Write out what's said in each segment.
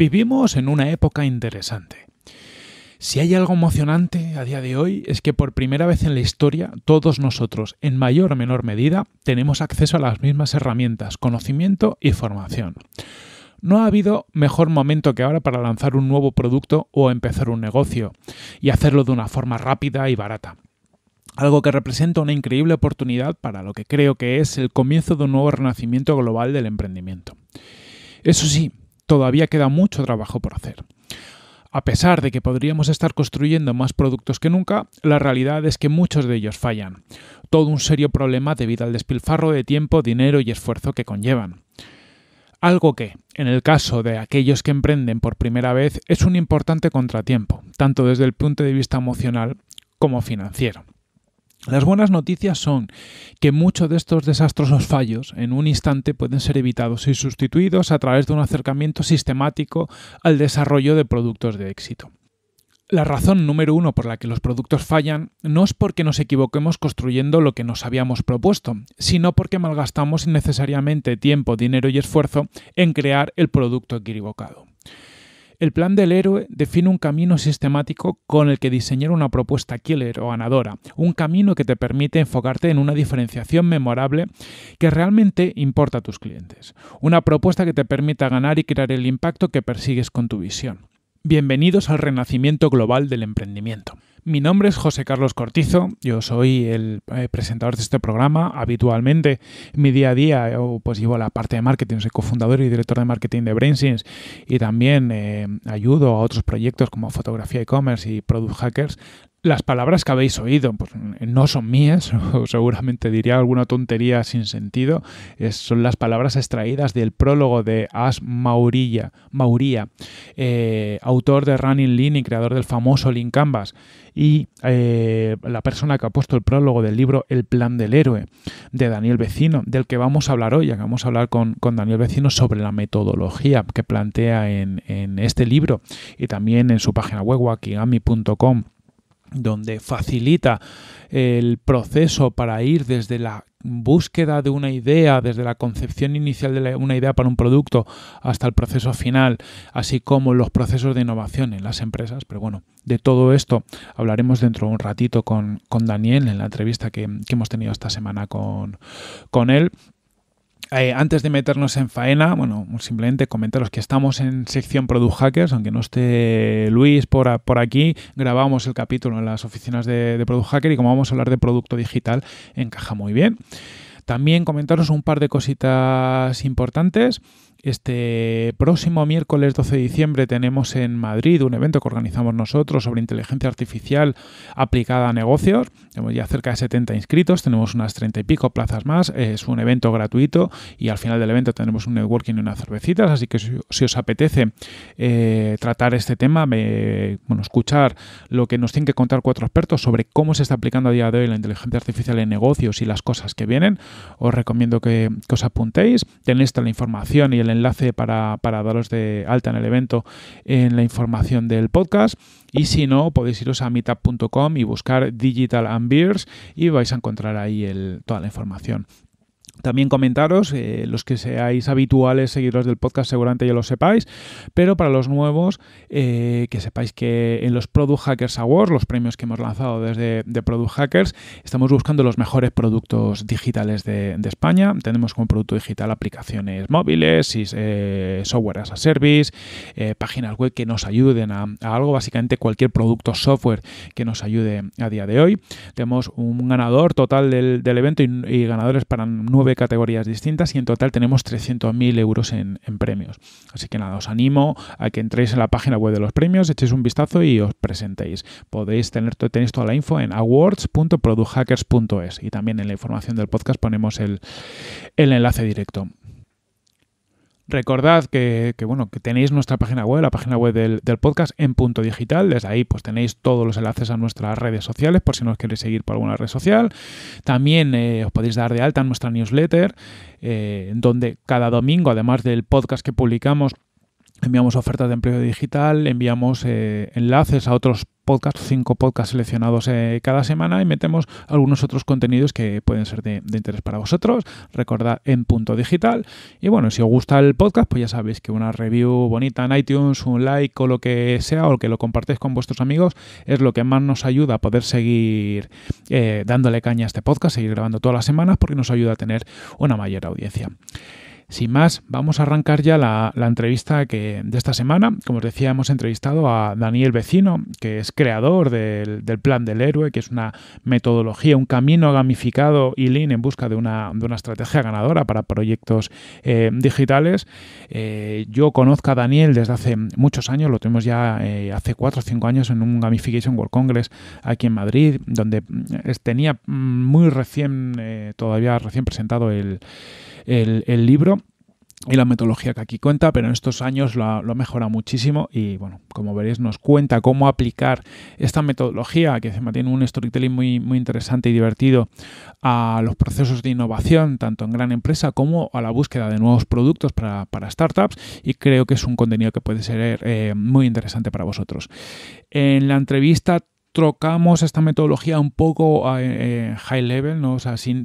Vivimos en una época interesante. Si hay algo emocionante a día de hoy es que por primera vez en la historia todos nosotros, en mayor o menor medida, tenemos acceso a las mismas herramientas, conocimiento y formación. No ha habido mejor momento que ahora para lanzar un nuevo producto o empezar un negocio, y hacerlo de una forma rápida y barata. Algo que representa una increíble oportunidad para lo que creo que es el comienzo de un nuevo renacimiento global del emprendimiento. Eso sí, todavía queda mucho trabajo por hacer. A pesar de que podríamos estar construyendo más productos que nunca, la realidad es que muchos de ellos fallan. Todo un serio problema debido al despilfarro de tiempo, dinero y esfuerzo que conllevan. Algo que, en el caso de aquellos que emprenden por primera vez, es un importante contratiempo, tanto desde el punto de vista emocional como financiero. Las buenas noticias son que muchos de estos desastrosos fallos en un instante pueden ser evitados y sustituidos a través de un acercamiento sistemático al desarrollo de productos de éxito. La razón número uno por la que los productos fallan no es porque nos equivoquemos construyendo lo que nos habíamos propuesto, sino porque malgastamos innecesariamente tiempo, dinero y esfuerzo en crear el producto equivocado. El plan del héroe define un camino sistemático con el que diseñar una propuesta killer o ganadora, un camino que te permite enfocarte en una diferenciación memorable que realmente importa a tus clientes, una propuesta que te permita ganar y crear el impacto que persigues con tu visión. Bienvenidos al renacimiento global del emprendimiento. Mi nombre es José Carlos Cortizo, yo soy el eh, presentador de este programa. Habitualmente, mi día a día, eh, pues llevo la parte de marketing, soy cofundador y director de marketing de Brainsins y también eh, ayudo a otros proyectos como fotografía e-commerce y product hackers. Las palabras que habéis oído pues, mm, no son mías, seguramente diría alguna tontería sin sentido. son las palabras extraídas del prólogo de As Maurilla, Mauría, autor de Running Lean y creador del famoso Lean Canvas y eh, la persona que ha puesto el prólogo del libro El plan del héroe de Daniel Vecino, del que vamos a hablar hoy, vamos a hablar con, Daniel Vecino sobre la metodología que plantea en, en este libro y también en su página web wakigami.com donde facilita el proceso para ir desde la búsqueda de una idea, desde la concepción inicial de una idea para un producto hasta el proceso final, así como los procesos de innovación en las empresas. Pero bueno, de todo esto hablaremos dentro de un ratito con, Daniel en la entrevista que, hemos tenido esta semana con, con él. Eh, antes de meternos en faena, bueno, simplemente comentaros que estamos en sección Product Hackers, aunque no esté Luis por, aquí, grabamos el capítulo en las oficinas de, de Product Hacker y como vamos a hablar de producto digital, encaja muy bien. También comentaros un par de cositas importantes. Este próximo miércoles 12 de diciembre tenemos en Madrid un evento que organizamos nosotros sobre inteligencia artificial aplicada a negocios. Tenemos ya cerca de 70 inscritos, tenemos unas 30 y pico plazas más. Es un evento gratuito y al final del evento tenemos un networking y unas cervecitas. Así que si, os apetece eh, tratar este tema, bueno, escuchar lo que nos tienen que contar cuatro expertos sobre cómo se está aplicando a día de hoy la inteligencia artificial en negocios y las cosas que vienen, os recomiendo que, os apuntéis. Tenéis toda la información y el enlace para, para daros de alta en el evento en la información del podcast. Y si no, podéis iros a meetup.com y buscar Digital and Beers y vais a encontrar ahí el, toda la información. También comentaros, eh, los que seáis habituales seguidores del podcast seguramente ya lo sepáis, pero para los nuevos, eh, que sepáis que en los Product Hackers Awards, los premios que hemos lanzado desde de Product Hackers, estamos buscando los mejores productos digitales de, España. Tenemos como producto digital aplicaciones móviles, eh, software as a service, páginas web que nos ayuden a, algo, básicamente cualquier producto software que nos ayude a día de hoy. Tenemos un ganador total del, evento y, y ganadores para nueve categorías distintas y en total tenemos 300.000 euros en, premios. Así que nada, os animo a que entréis en la página web de los premios, echéis un vistazo y os presentéis. Podéis tener tenéis toda la info en awards.producthackers.es y también en la información del podcast ponemos el, el enlace directo. Recordad que, bueno, que tenéis nuestra página web, la página web del, podcast en punto digital. Desde ahí pues tenéis todos los enlaces a nuestras redes sociales por si nos queréis seguir por alguna red social. También eh, os podéis dar de alta en nuestra newsletter, eh, donde cada domingo, además del podcast que publicamos, enviamos ofertas de empleo digital, enviamos eh, enlaces a otros podcast cinco podcasts seleccionados eh, cada semana y metemos algunos otros contenidos que pueden ser de, interés para vosotros. Recordad en punto digital. Y bueno, si os gusta el podcast, pues ya sabéis que una review bonita en iTunes, un like o lo que sea, o que lo compartáis con vuestros amigos, es lo que más nos ayuda a poder seguir eh, dándole caña a este podcast, seguir grabando todas las semanas, porque nos ayuda a tener una mayor audiencia. Sin más, vamos a arrancar ya la, entrevista que, de esta semana. Como os decía, hemos entrevistado a Daniel Vecino, que es creador del, Plan del Héroe, que es una metodología, un camino gamificado y lean en busca de una, estrategia ganadora para proyectos eh, digitales. Eh, yo conozco a Daniel desde hace muchos años, lo tuvimos ya eh, hace 4 o 5 años en un Gamification World Congress aquí en Madrid, donde mm, tenía mm, muy recién, todavía recién presentado el el, libro y la metodología que aquí cuenta, pero en estos años lo ha, mejorado muchísimo y bueno, como veréis nos cuenta cómo aplicar esta metodología, que encima tiene un storytelling muy, muy interesante y divertido, a los procesos de innovación, tanto en gran empresa como a la búsqueda de nuevos productos para, startups y creo que es un contenido que puede ser eh, muy interesante para vosotros. En la entrevista trocamos esta metodología un poco a ah, eh, eh, high level, ¿no? o sea, sin,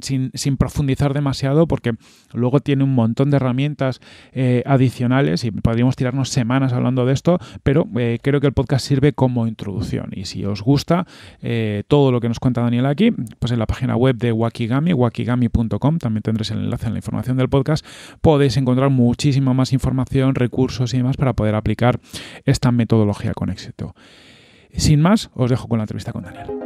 profundizar demasiado, porque luego tiene un montón de herramientas eh, adicionales y podríamos tirarnos semanas hablando de esto, pero creo que el podcast sirve como introducción. Y si os gusta todo lo que nos cuenta Daniel aquí, pues en la página web de Wakigami, wakigami.com, también tendréis el enlace en la información del podcast, podéis encontrar muchísima más información, recursos y demás para poder aplicar esta metodología con éxito. Sin más, os dejo con la entrevista con Daniel.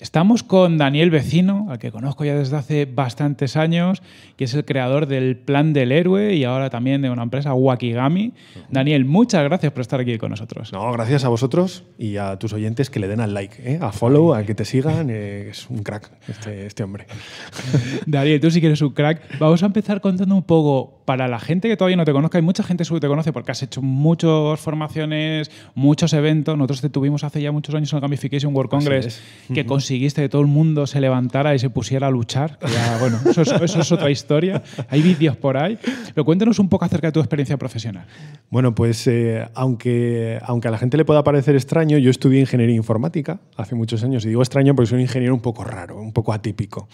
Estamos con Daniel Vecino, al que conozco ya desde hace bastantes años, que es el creador del Plan del Héroe y ahora también de una empresa, Wakigami. Daniel, muchas gracias por estar aquí con nosotros. No, gracias a vosotros y a tus oyentes que le den al like, ¿eh? a follow, a que te sigan. Eh, es un crack este, este hombre. Daniel, tú sí que eres un crack. Vamos a empezar contando un poco para la gente que todavía no te conozca. Hay mucha gente que te conoce porque has hecho muchas formaciones, muchos eventos. Nosotros te tuvimos hace ya muchos años en Gamification World Congress, que conseguiste que todo el mundo se levantara y se pusiera a luchar. bueno, eso es, otra historia. Hay vídeos por ahí. Pero cuéntanos un poco acerca de tu experiencia profesional. Bueno, pues eh, aunque, aunque a la gente le pueda parecer extraño, yo estudié ingeniería informática hace muchos años. Y digo extraño porque soy un ingeniero un poco raro, un poco atípico.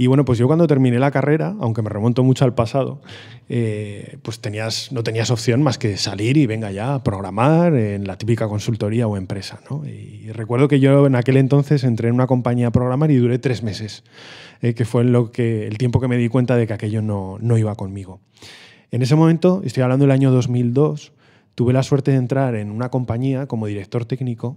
Y bueno, pues yo cuando terminé la carrera, aunque me remonto mucho al pasado, eh, pues tenías, no tenías opción más que salir y venga ya a programar en la típica consultoría o empresa. ¿no? Y recuerdo que yo en aquel entonces entré en una compañía a programar y duré tres meses, eh, que fue lo que, el tiempo que me di cuenta de que aquello no, no iba conmigo. En ese momento, estoy hablando del año 2002, tuve la suerte de entrar en una compañía como director técnico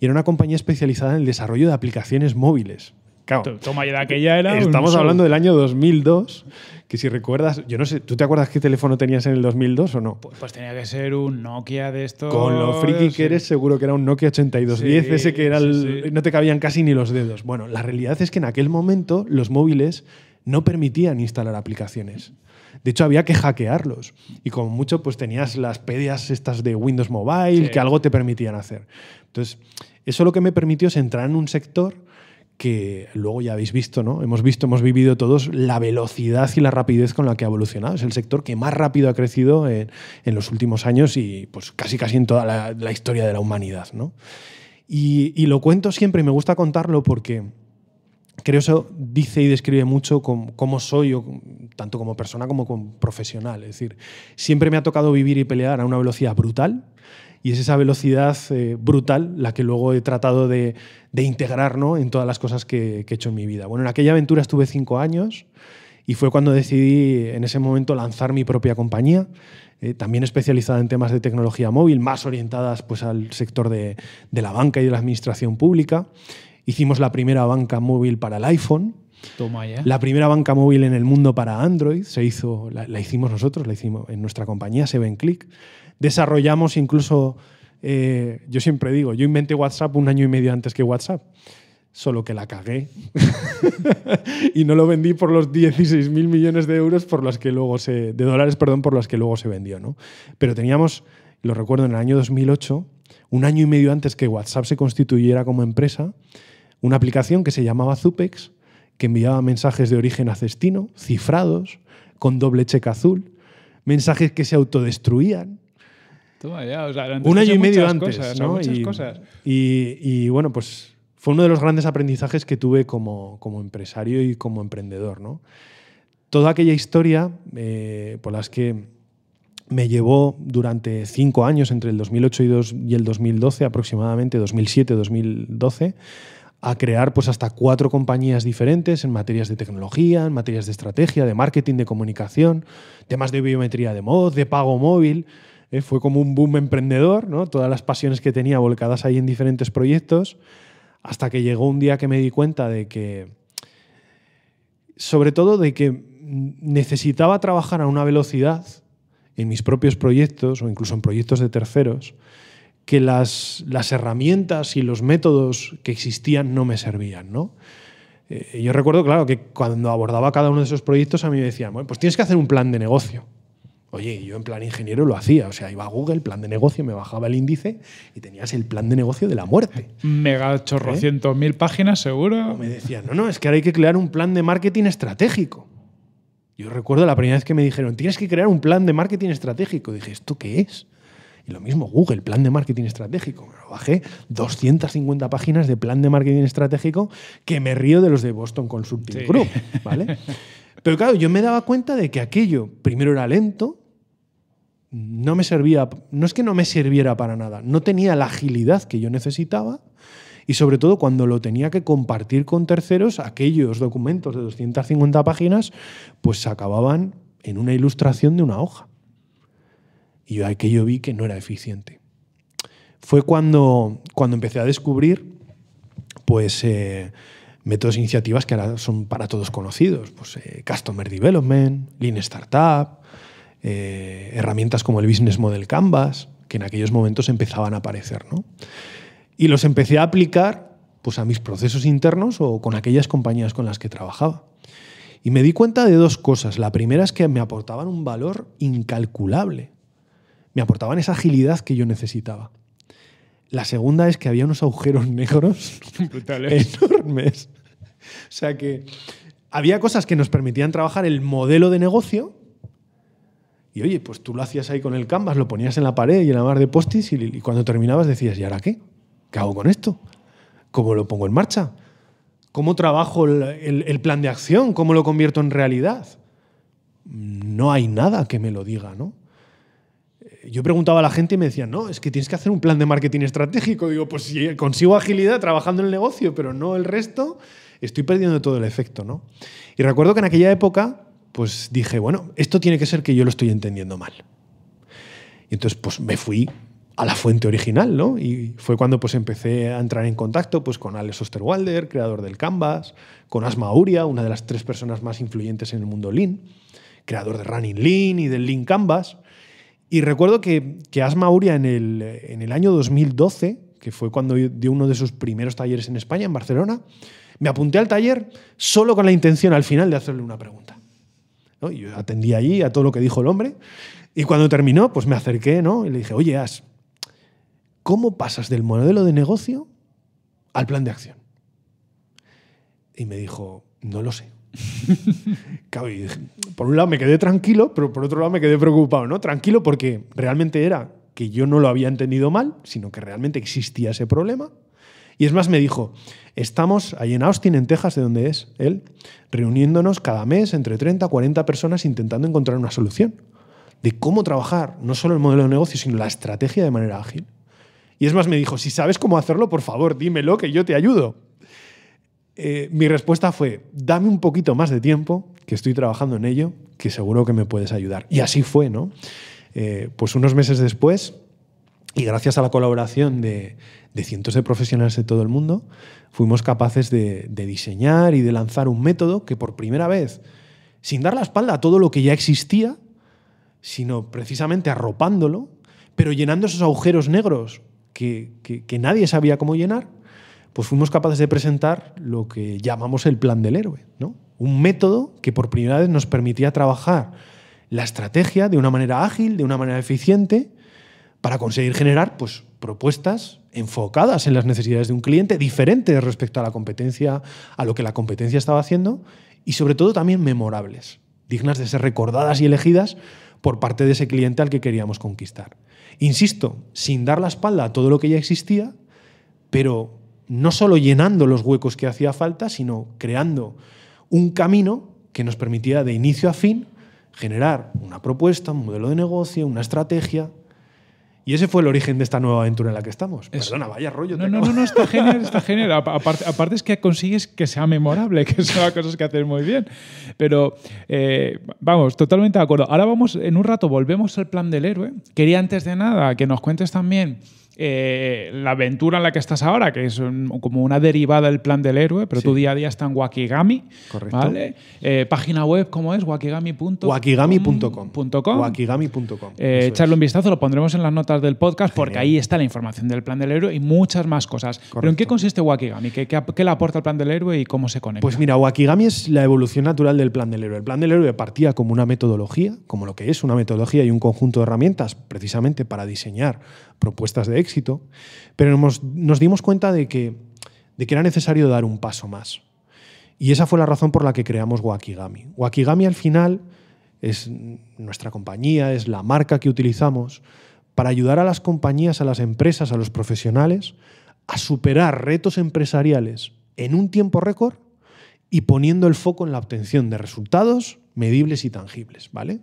y era una compañía especializada en el desarrollo de aplicaciones móviles. Claro. Toma aquella era. Estamos hablando del año 2002, que si recuerdas, yo no sé, ¿tú te acuerdas qué teléfono tenías en el 2002 o no? Pues, pues, tenía que ser un Nokia de estos. Con lo friki que eres, seguro que era un Nokia 8210, ese que era no te cabían casi ni los dedos. Bueno, la realidad es que en aquel momento los móviles no permitían instalar aplicaciones. De hecho, había que hackearlos. Y como mucho, pues tenías las pedias estas de Windows Mobile, que algo te permitían hacer. Entonces, eso lo que me permitió es entrar en un sector que luego ya habéis visto, ¿no? Hemos visto, hemos vivido todos la velocidad y la rapidez con la que ha evolucionado. Es el sector que más rápido ha crecido en, los últimos años y pues casi casi en toda la, historia de la humanidad, Y, lo cuento siempre y me gusta contarlo porque creo eso dice y describe mucho cómo, soy, yo, tanto como persona como como profesional. Es decir, siempre me ha tocado vivir y pelear a una velocidad brutal y es esa velocidad eh, brutal la que luego he tratado de, integrar en todas las cosas que, he hecho en mi vida. Bueno, en aquella aventura estuve cinco años y fue cuando decidí en ese momento lanzar mi propia compañía, eh, también especializada en temas de tecnología móvil, más orientadas pues, al sector de, la banca y de la administración pública. Hicimos la primera banca móvil para el iPhone, La primera banca móvil en el mundo para Android se hizo, la, la hicimos nosotros, la hicimos en nuestra compañía, Seven Click desarrollamos incluso, eh, yo siempre digo, yo inventé WhatsApp un año y medio antes que WhatsApp, solo que la cagué y no lo vendí por los 16 mil millones de euros por los que luego se, de dólares, perdón, por los que luego se vendió, ¿no? Pero teníamos, lo recuerdo, en el año 2008, un año y medio antes que WhatsApp se constituyera como empresa, una aplicación que se llamaba Zupex, que enviaba mensajes de origen a cifrados, con doble cheque azul, mensajes que se autodestruían, un año y medio antes, y, bueno, pues fue uno de los grandes aprendizajes que tuve como, como empresario y como emprendedor, ¿no? Toda aquella historia eh, por las que me llevó durante cinco años, entre el 2008 y, el 2012 aproximadamente, 2007-2012, a crear pues hasta cuatro compañías diferentes en materias de tecnología, en materias de estrategia, de marketing, de comunicación, temas de biometría de mod, de pago móvil. ¿eh? fue como un boom emprendedor, ¿no? todas las pasiones que tenía volcadas ahí en diferentes proyectos, hasta que llegó un día que me di cuenta de que, sobre todo de que necesitaba trabajar a una velocidad en mis propios proyectos o incluso en proyectos de terceros, que las, herramientas y los métodos que existían no me servían. Eh, yo recuerdo, claro, que cuando abordaba cada uno de esos proyectos a mí me decían, pues tienes que hacer un plan de negocio. Oye, yo en plan ingeniero lo hacía, o sea, iba a Google, plan de negocio, me bajaba el índice y tenías el plan de negocio de la muerte. Mega ¿Eh? chorro, 100.000 páginas, seguro. me decían, no, no, es que ahora hay que crear un plan de marketing estratégico. Yo recuerdo la primera vez que me dijeron, tienes que crear un plan de marketing estratégico. dije, ¿esto qué es? Y lo mismo, Google, plan de marketing estratégico. Me lo bajé 250 páginas de plan de marketing estratégico que me río de los de Boston Consulting Group. ¿vale? Pero claro, yo me daba cuenta de que aquello primero era lento, no me servía, no es que no me sirviera para nada, no tenía la agilidad que yo necesitaba y sobre todo cuando lo tenía que compartir con terceros, aquellos documentos de 250 páginas, pues se acababan en una ilustración de una hoja. Y yo aquello vi que no era eficiente. Fue cuando, cuando empecé a descubrir pues, eh, métodos e iniciativas que ahora son para todos conocidos, pues, eh, Customer Development, Lean Startup, eh, herramientas como el Business Model Canvas, que en aquellos momentos empezaban a aparecer. ¿no? Y los empecé a aplicar pues, a mis procesos internos o con aquellas compañías con las que trabajaba. Y me di cuenta de dos cosas. La primera es que me aportaban un valor incalculable. Me aportaban esa agilidad que yo necesitaba. La segunda es que había unos agujeros negros enormes. O sea que había cosas que nos permitían trabajar el modelo de negocio, y oye, pues tú lo hacías ahí con el canvas, lo ponías en la pared y en la mar de postis y, cuando terminabas decías, ¿y ahora qué? ¿Qué hago con esto? ¿Cómo lo pongo en marcha? ¿Cómo trabajo el, plan de acción? ¿Cómo lo convierto en realidad? No hay nada que me lo diga, ¿no? yo preguntaba a la gente y me decían, no, es que tienes que hacer un plan de marketing estratégico. Digo, pues si consigo agilidad trabajando en el negocio, pero no el resto, estoy perdiendo todo el efecto, ¿no? Y recuerdo que en aquella época pues dije, bueno, esto tiene que ser que yo lo estoy entendiendo mal. Y entonces pues me fui a la fuente original, ¿no? Y fue cuando pues empecé a entrar en contacto pues con Alex Osterwalder, creador del Canvas, con Asma Uria, una de las tres personas más influyentes en el mundo Lean, creador de Running Lean y del Lean Canvas. Y recuerdo que, que Asma Uria en el, en el año 2012, que fue cuando dio uno de sus primeros talleres en España, en Barcelona, me apunté al taller solo con la intención al final de hacerle una pregunta yo atendí allí a todo lo que dijo el hombre. Y cuando terminó, pues me acerqué y le dije, oye, Ash, ¿cómo pasas del modelo de negocio al plan de acción? Y me dijo, no lo sé. por un lado me quedé tranquilo, pero por otro lado me quedé preocupado, ¿no? Tranquilo porque realmente era que yo no lo había entendido mal, sino que realmente existía ese problema. Y es más, me dijo, estamos ahí en Austin, en Texas, de donde es él, reuniéndonos cada mes entre 30 a 40 personas intentando encontrar una solución de cómo trabajar no solo el modelo de negocio, sino la estrategia de manera ágil. Y es más, me dijo, si sabes cómo hacerlo, por favor, dímelo, que yo te ayudo. Eh, mi respuesta fue, dame un poquito más de tiempo, que estoy trabajando en ello, que seguro que me puedes ayudar. Y así fue, ¿no? Eh, pues unos meses después y gracias a la colaboración de, cientos de profesionales de todo el mundo, fuimos capaces de, diseñar y de lanzar un método que por primera vez, sin dar la espalda a todo lo que ya existía, sino precisamente arropándolo, pero llenando esos agujeros negros que, nadie sabía cómo llenar, pues fuimos capaces de presentar lo que llamamos el plan del héroe, un método que por primera vez nos permitía trabajar la estrategia de una manera ágil, de una manera eficiente, para conseguir generar pues, propuestas enfocadas en las necesidades de un cliente, diferentes respecto a la competencia, a lo que la competencia estaba haciendo, y sobre todo también memorables, dignas de ser recordadas y elegidas por parte de ese cliente al que queríamos conquistar. Insisto, sin dar la espalda a todo lo que ya existía, pero no solo llenando los huecos que hacía falta, sino creando un camino que nos permitiera de inicio a fin generar una propuesta, un modelo de negocio, una estrategia, y ese fue el origen de esta nueva aventura en la que estamos. Perdona, vaya rollo. No, no, no, no, está genial, está genial. Aparte, es que consigues que sea memorable, que son cosas que haces muy bien. Pero eh, vamos, totalmente de acuerdo. Ahora vamos, en un rato volvemos al plan del héroe. Quería antes de nada que nos cuentes también eh, la aventura en la que estás ahora, que es como una derivada del plan del héroe, pero tu día a día está en Wakigami. Correcto. Eh, página web, ¿cómo es? Wakigami.com. Wakigami.com. echarle eh, un vistazo, lo pondremos en las notas del podcast porque ahí está la información del plan del héroe y muchas más cosas. Pero ¿en qué consiste Wakigami? ¿Qué, le aporta el plan del héroe y cómo se conecta? Pues mira, Wakigami es la evolución natural del plan del héroe. El plan del héroe partía como una metodología, como lo que es una metodología y un conjunto de herramientas precisamente para diseñar propuestas de éxito, pero nos, dimos cuenta de que, de que era necesario dar un paso más. Y esa fue la razón por la que creamos Wakigami. Wakigami al final es nuestra compañía, es la marca que utilizamos para ayudar a las compañías, a las empresas, a los profesionales a superar retos empresariales en un tiempo récord y poniendo el foco en la obtención de resultados medibles y tangibles, ¿vale?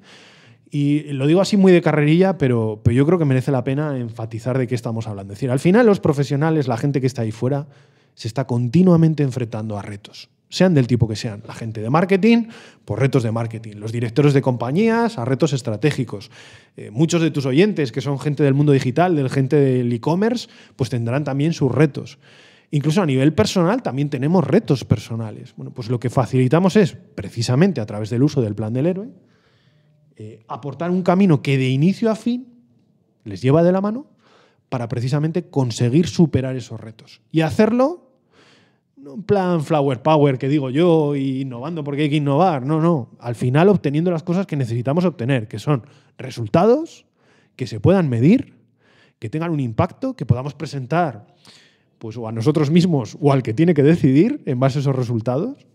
Y lo digo así muy de carrerilla, pero, yo creo que merece la pena enfatizar de qué estamos hablando. Es decir, al final los profesionales, la gente que está ahí fuera, se está continuamente enfrentando a retos sean del tipo que sean. La gente de marketing, por retos de marketing. Los directores de compañías, a retos estratégicos. Eh, muchos de tus oyentes, que son gente del mundo digital, del gente del e-commerce, pues tendrán también sus retos. Incluso a nivel personal también tenemos retos personales. Bueno, pues lo que facilitamos es, precisamente a través del uso del plan del héroe, eh, aportar un camino que de inicio a fin les lleva de la mano para precisamente conseguir superar esos retos. Y hacerlo no en plan flower power que digo yo, innovando porque hay que innovar, no, no, al final obteniendo las cosas que necesitamos obtener, que son resultados que se puedan medir, que tengan un impacto, que podamos presentar pues o a nosotros mismos o al que tiene que decidir en base a esos resultados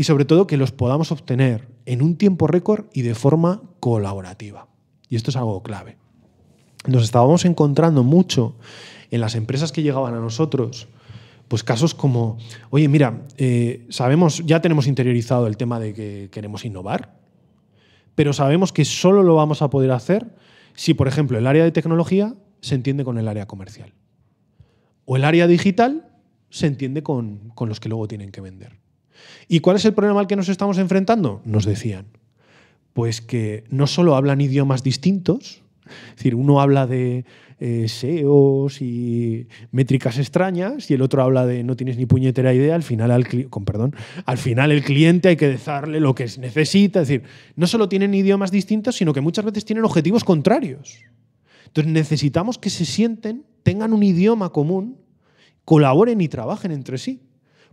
y sobre todo que los podamos obtener en un tiempo récord y de forma colaborativa. Y esto es algo clave. Nos estábamos encontrando mucho en las empresas que llegaban a nosotros, pues casos como, oye, mira, eh, sabemos, ya tenemos interiorizado el tema de que queremos innovar, pero sabemos que solo lo vamos a poder hacer si, por ejemplo, el área de tecnología se entiende con el área comercial. O el área digital se entiende con los que luego tienen que vender. ¿Y cuál es el problema al que nos estamos enfrentando? Nos decían. Pues que no solo hablan idiomas distintos, es decir, uno habla de eh, SEOs y métricas extrañas y el otro habla de no tienes ni puñetera idea, al final, al con perdón, al final el cliente hay que dejarle lo que necesita, es decir, no solo tienen idiomas distintos, sino que muchas veces tienen objetivos contrarios. Entonces necesitamos que se sienten, tengan un idioma común, colaboren y trabajen entre sí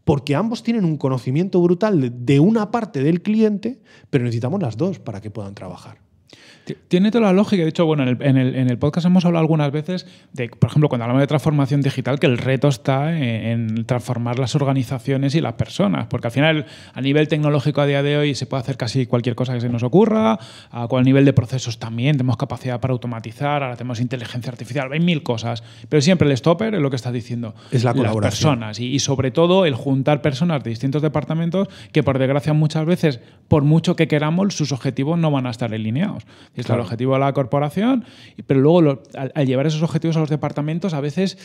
porque ambos tienen un conocimiento brutal de una parte del cliente, pero necesitamos las dos para que puedan trabajar. Tiene toda la lógica. De hecho, bueno, en el, podcast hemos hablado algunas veces de, por ejemplo, cuando hablamos de transformación digital, que el reto está en, transformar las organizaciones y las personas. Porque al final, a nivel tecnológico a día de hoy, se puede hacer casi cualquier cosa que se nos ocurra. A cual nivel de procesos también. Tenemos capacidad para automatizar, ahora tenemos inteligencia artificial, hay mil cosas. Pero siempre el stopper es lo que estás diciendo. Es la colaboración. Las personas. Y, y sobre todo el juntar personas de distintos departamentos que, por desgracia, muchas veces, por mucho que queramos, sus objetivos no van a estar alineados. Es el objetivo de la corporación, pero luego al, llevar esos objetivos a los departamentos a veces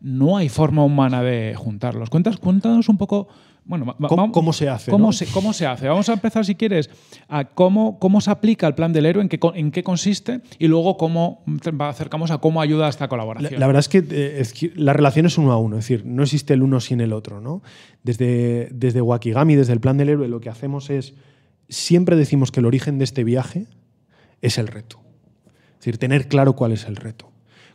no hay forma humana de juntarlos. Cuéntanos, un poco, bueno, ¿Cómo, se hace? Cómo, ¿Cómo se hace? Vamos a empezar, si quieres, a cómo, cómo se aplica el plan del héroe, en qué, en qué consiste y luego cómo acercamos a cómo ayuda esta colaboración. La, verdad es que, eh, es la relación es uno a uno, es decir, no existe el uno sin el otro. ¿no? Desde, desde Wakigami, desde el plan del héroe, lo que hacemos es, siempre decimos que el origen de este viaje es el reto. Es decir, tener claro cuál es el reto,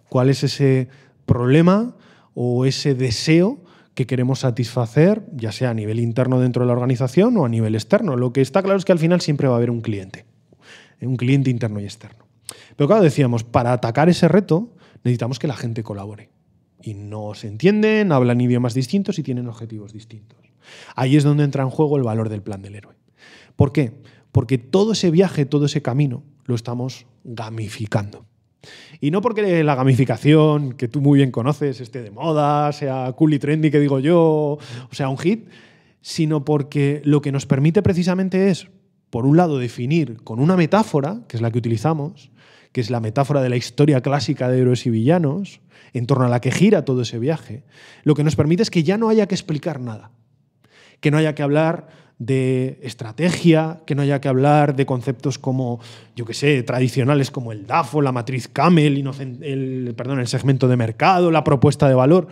cuál es ese problema o ese deseo que queremos satisfacer, ya sea a nivel interno dentro de la organización o a nivel externo. Lo que está claro es que al final siempre va a haber un cliente, un cliente interno y externo. Pero claro, decíamos, para atacar ese reto necesitamos que la gente colabore. Y no se entienden, hablan idiomas distintos y tienen objetivos distintos. Ahí es donde entra en juego el valor del plan del héroe. ¿Por qué? porque todo ese viaje, todo ese camino, lo estamos gamificando. Y no porque la gamificación, que tú muy bien conoces, esté de moda, sea cool y trendy, que digo yo, o sea, un hit, sino porque lo que nos permite precisamente es, por un lado, definir con una metáfora, que es la que utilizamos, que es la metáfora de la historia clásica de héroes y villanos, en torno a la que gira todo ese viaje, lo que nos permite es que ya no haya que explicar nada, que no haya que hablar de estrategia, que no haya que hablar de conceptos como, yo qué sé, tradicionales como el DAFO, la matriz CAMEL, el, el, perdón, el segmento de mercado, la propuesta de valor.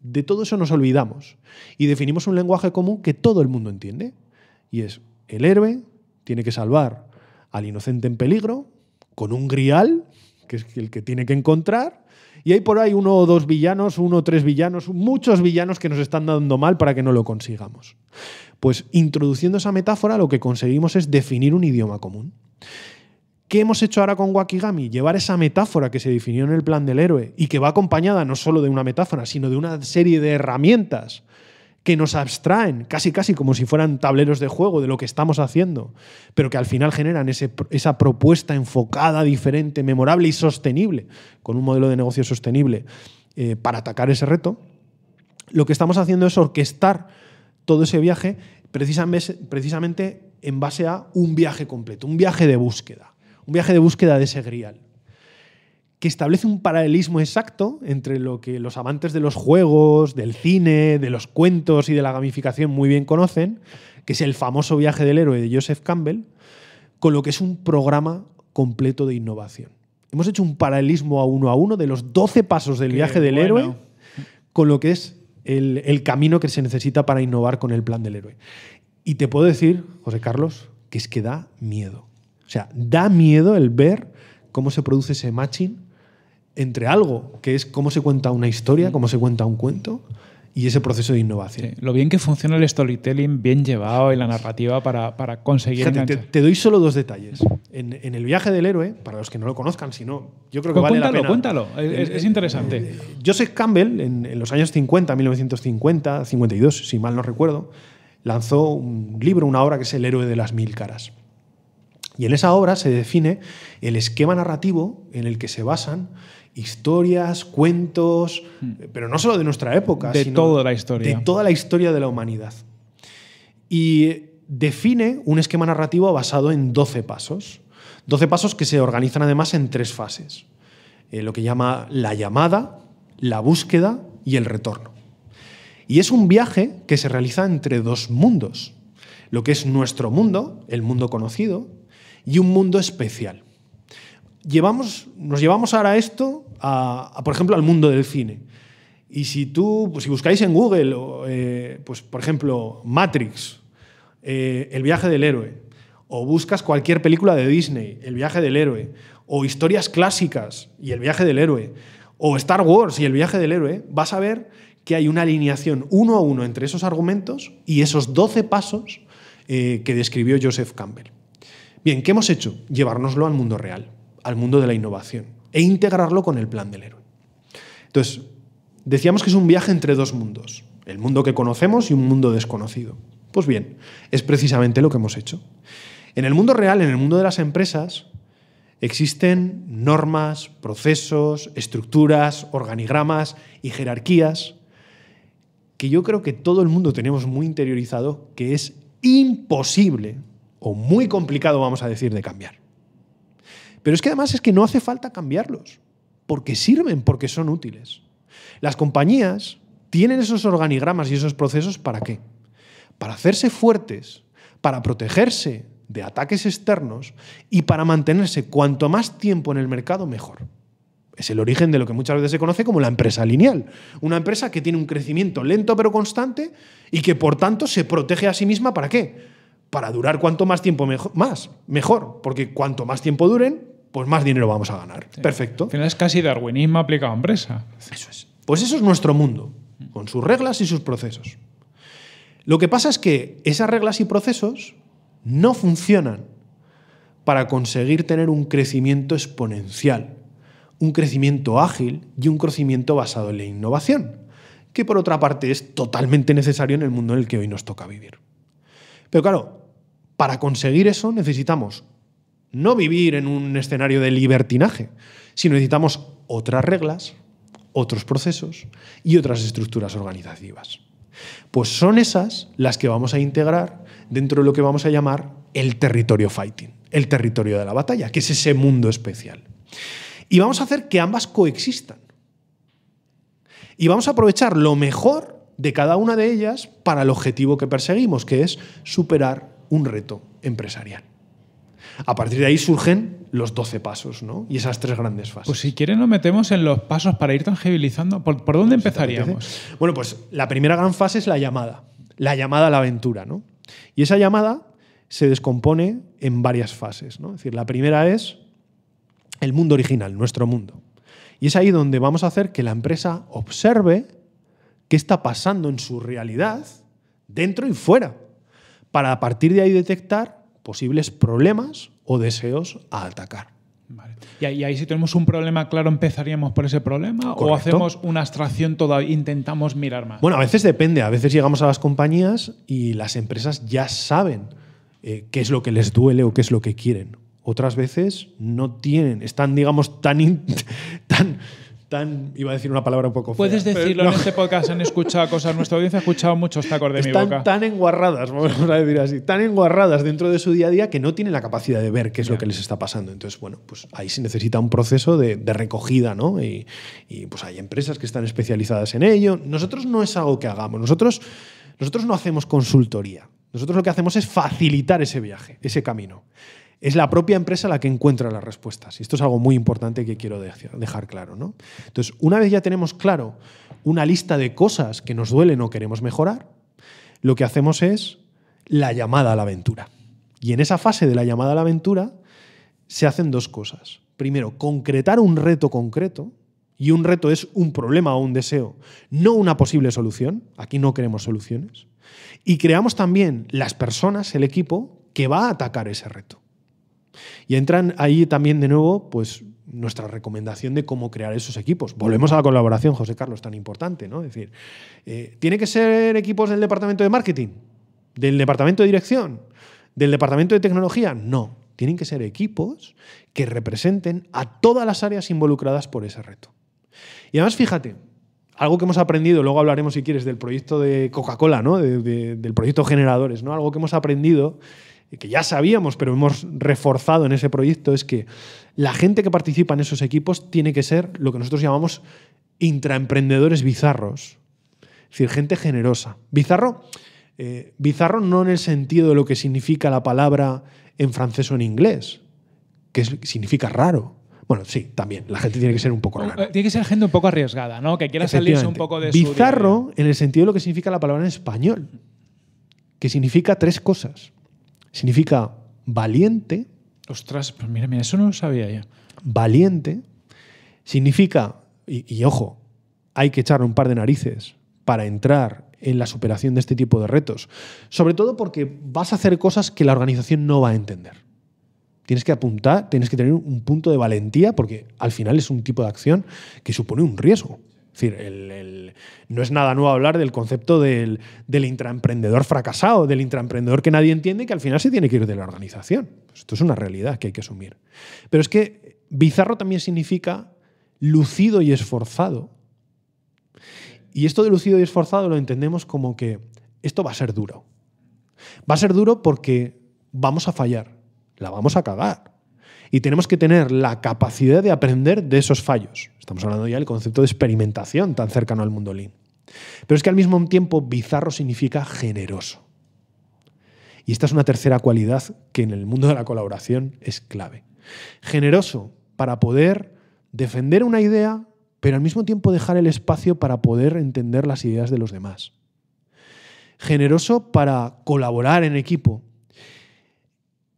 de todo eso nos olvidamos y definimos un lenguaje común que todo el mundo entiende. Y es, el héroe tiene que salvar al inocente en peligro con un grial, que es el que tiene que encontrar, y hay por ahí uno o dos villanos, uno o tres villanos, muchos villanos que nos están dando mal para que no lo consigamos. Pues introduciendo esa metáfora lo que conseguimos es definir un idioma común. ¿Qué hemos hecho ahora con Wakigami? Llevar esa metáfora que se definió en el plan del héroe y que va acompañada no solo de una metáfora, sino de una serie de herramientas que nos abstraen, casi casi como si fueran tableros de juego de lo que estamos haciendo, pero que al final generan esa propuesta enfocada, diferente, memorable y sostenible, con un modelo de negocio sostenible eh, para atacar ese reto. Lo que estamos haciendo es orquestar todo ese viaje precisamente en base a un viaje completo, un viaje de búsqueda, un viaje de búsqueda de ese grial, que establece un paralelismo exacto entre lo que los amantes de los juegos, del cine, de los cuentos y de la gamificación muy bien conocen, que es el famoso viaje del héroe de Joseph Campbell, con lo que es un programa completo de innovación. Hemos hecho un paralelismo a uno a uno de los 12 pasos del viaje del héroe con lo que es el, camino que se necesita para innovar con el plan del héroe. Y te puedo decir, José Carlos, que es que da miedo. O sea, da miedo el ver cómo se produce ese matching entre algo que es cómo se cuenta una historia, cómo se cuenta un cuento, y ese proceso de innovación. Lo bien que funciona el storytelling bien llevado y la narrativa para, conseguir... te, doy solo dos detalles. En, el viaje del héroe, para los que no lo conozcan, si no, yo creo que vale cuéntalo, la pena... Cuéntalo, es, es interesante. Eh, Joseph Campbell, en, en, los años 50, 1950, 52, si mal no recuerdo, lanzó un libro, una obra que es El héroe de las mil caras. Y en esa obra se define el esquema narrativo en el que se basan historias, cuentos, hmm. pero no solo de nuestra época, de toda la historia. De toda la historia de la humanidad. Y define un esquema narrativo basado en 12 pasos. 12 pasos que se organizan además en tres fases. Eh, lo que llama la llamada, la búsqueda y el retorno. Y es un viaje que se realiza entre dos mundos. Lo que es nuestro mundo, el mundo conocido, y un mundo especial, nos llevamos ahora esto, a, por ejemplo, al mundo del cine. Y si tú, pues, buscáis en Google, eh, pues, por ejemplo, Matrix, eh, El viaje del héroe, o buscas cualquier película de Disney, El viaje del héroe, o historias clásicas y El viaje del héroe, o Star Wars y El viaje del héroe, vas a ver que hay una alineación uno a uno entre esos argumentos y esos 12 pasos eh, que describió Joseph Campbell. Bien, ¿qué hemos hecho? Llevárnoslo al mundo real al mundo de la innovación e integrarlo con el plan del héroe. Entonces, decíamos que es un viaje entre dos mundos, el mundo que conocemos y un mundo desconocido. Pues bien, es precisamente lo que hemos hecho. En el mundo real, en el mundo de las empresas, existen normas, procesos, estructuras, organigramas y jerarquías que yo creo que todo el mundo tenemos muy interiorizado que es imposible o muy complicado, vamos a decir, de cambiar. Pero es que además es que no hace falta cambiarlos, porque sirven, porque son útiles. Las compañías tienen esos organigramas y esos procesos para qué? Para hacerse fuertes, para protegerse de ataques externos y para mantenerse cuanto más tiempo en el mercado, mejor. Es el origen de lo que muchas veces se conoce como la empresa lineal. Una empresa que tiene un crecimiento lento pero constante y que por tanto se protege a sí misma para qué? para durar cuanto más tiempo mejor, más, mejor, porque cuanto más tiempo duren, pues más dinero vamos a ganar. Perfecto. Al final es casi darwinismo aplicado a empresa. Eso es. Pues eso es nuestro mundo, con sus reglas y sus procesos. Lo que pasa es que esas reglas y procesos no funcionan para conseguir tener un crecimiento exponencial, un crecimiento ágil y un crecimiento basado en la innovación, que por otra parte es totalmente necesario en el mundo en el que hoy nos toca vivir. Pero claro, para conseguir eso necesitamos no vivir en un escenario de libertinaje, sino necesitamos otras reglas, otros procesos y otras estructuras organizativas. Pues son esas las que vamos a integrar dentro de lo que vamos a llamar el territorio fighting, el territorio de la batalla, que es ese mundo especial. Y vamos a hacer que ambas coexistan. Y vamos a aprovechar lo mejor de cada una de ellas para el objetivo que perseguimos, que es superar un reto empresarial. A partir de ahí surgen los 12 pasos ¿no? y esas tres grandes fases. Pues si quieres nos metemos en los pasos para ir tangibilizando. ¿Por, dónde empezaríamos? Bueno, pues la primera gran fase es la llamada, la llamada a la aventura. ¿no? Y esa llamada se descompone en varias fases. ¿no? Es decir, la primera es el mundo original, nuestro mundo. Y es ahí donde vamos a hacer que la empresa observe qué está pasando en su realidad dentro y fuera para a partir de ahí detectar posibles problemas o deseos a atacar. Y, ahí, si tenemos un problema claro, empezaríamos por ese problema o hacemos una abstracción todavía, intentamos mirar más. Bueno, a veces depende, a veces llegamos a las compañías y las empresas ya saben eh, qué es lo que les duele o qué es lo que quieren. Otras veces no tienen, están, digamos, tan, tan Iba a decir una palabra un poco fea. Puedes decirlo, en este podcast han escuchado cosas, nuestra audiencia ha escuchado muchos tacos de Están mi boca. tan enguarradas, vamos a decir así, tan enguarradas dentro de su día a día que no tienen la capacidad de ver qué es lo que les está pasando. Entonces, bueno, pues ahí se necesita un proceso de, recogida, ¿no? Y, y, pues hay empresas que están especializadas en ello. Nosotros no es algo que hagamos, nosotros, nosotros no hacemos consultoría. Nosotros lo que hacemos es facilitar ese viaje, ese camino es la propia empresa la que encuentra las respuestas. Y esto es algo muy importante que quiero dejar claro. ¿no? Entonces, una vez ya tenemos claro una lista de cosas que nos duelen o queremos mejorar, lo que hacemos es la llamada a la aventura. Y en esa fase de la llamada a la aventura se hacen dos cosas. Primero, concretar un reto concreto, y un reto es un problema o un deseo, no una posible solución. Aquí no queremos soluciones. Y creamos también las personas, el equipo, que va a atacar ese reto. Y entran ahí también de nuevo, pues nuestra recomendación de cómo crear esos equipos. Volvemos a la colaboración, José Carlos, tan importante, ¿no? decir, eh, ¿tiene que ser equipos del departamento de marketing? ¿Del departamento de dirección? ¿Del departamento de tecnología? No. Tienen que ser equipos que representen a todas las áreas involucradas por ese reto. Y además, fíjate, algo que hemos aprendido, luego hablaremos si quieres del proyecto de Coca-Cola, ¿no? del proyecto Generadores, ¿no? Algo que hemos aprendido que ya sabíamos, pero hemos reforzado en ese proyecto, es que la gente que participa en esos equipos tiene que ser lo que nosotros llamamos intraemprendedores bizarros. Es decir, gente generosa. Bizarro, eh, bizarro no en el sentido de lo que significa la palabra en francés o en inglés, que significa raro. Bueno, sí, también. La gente tiene que ser un poco rara. Eh, tiene que ser gente un poco arriesgada, ¿no? Que quiera salirse un poco de Bizarro en el sentido de lo que significa la palabra en español, que significa tres cosas significa valiente. Ostras, pues mira, mira, eso no lo sabía ya. Valiente significa, y, y ojo, hay que echar un par de narices para entrar en la superación de este tipo de retos. Sobre todo porque vas a hacer cosas que la organización no va a entender. Tienes que apuntar, tienes que tener un punto de valentía porque al final es un tipo de acción que supone un riesgo. Es decir, no es nada nuevo hablar del concepto del, intraemprendedor fracasado, del intraemprendedor que nadie entiende y que al final se tiene que ir de la organización. Pues esto es una realidad que hay que asumir. Pero es que bizarro también significa lucido y esforzado. Y esto de lucido y esforzado lo entendemos como que esto va a ser duro. Va a ser duro porque vamos a fallar, la vamos a cagar y tenemos que tener la capacidad de aprender de esos fallos. Estamos hablando ya del concepto de experimentación tan cercano al mundo lean. Pero es que al mismo tiempo bizarro significa generoso. Y esta es una tercera cualidad que en el mundo de la colaboración es clave. Generoso para poder defender una idea, pero al mismo tiempo dejar el espacio para poder entender las ideas de los demás. Generoso para colaborar en equipo,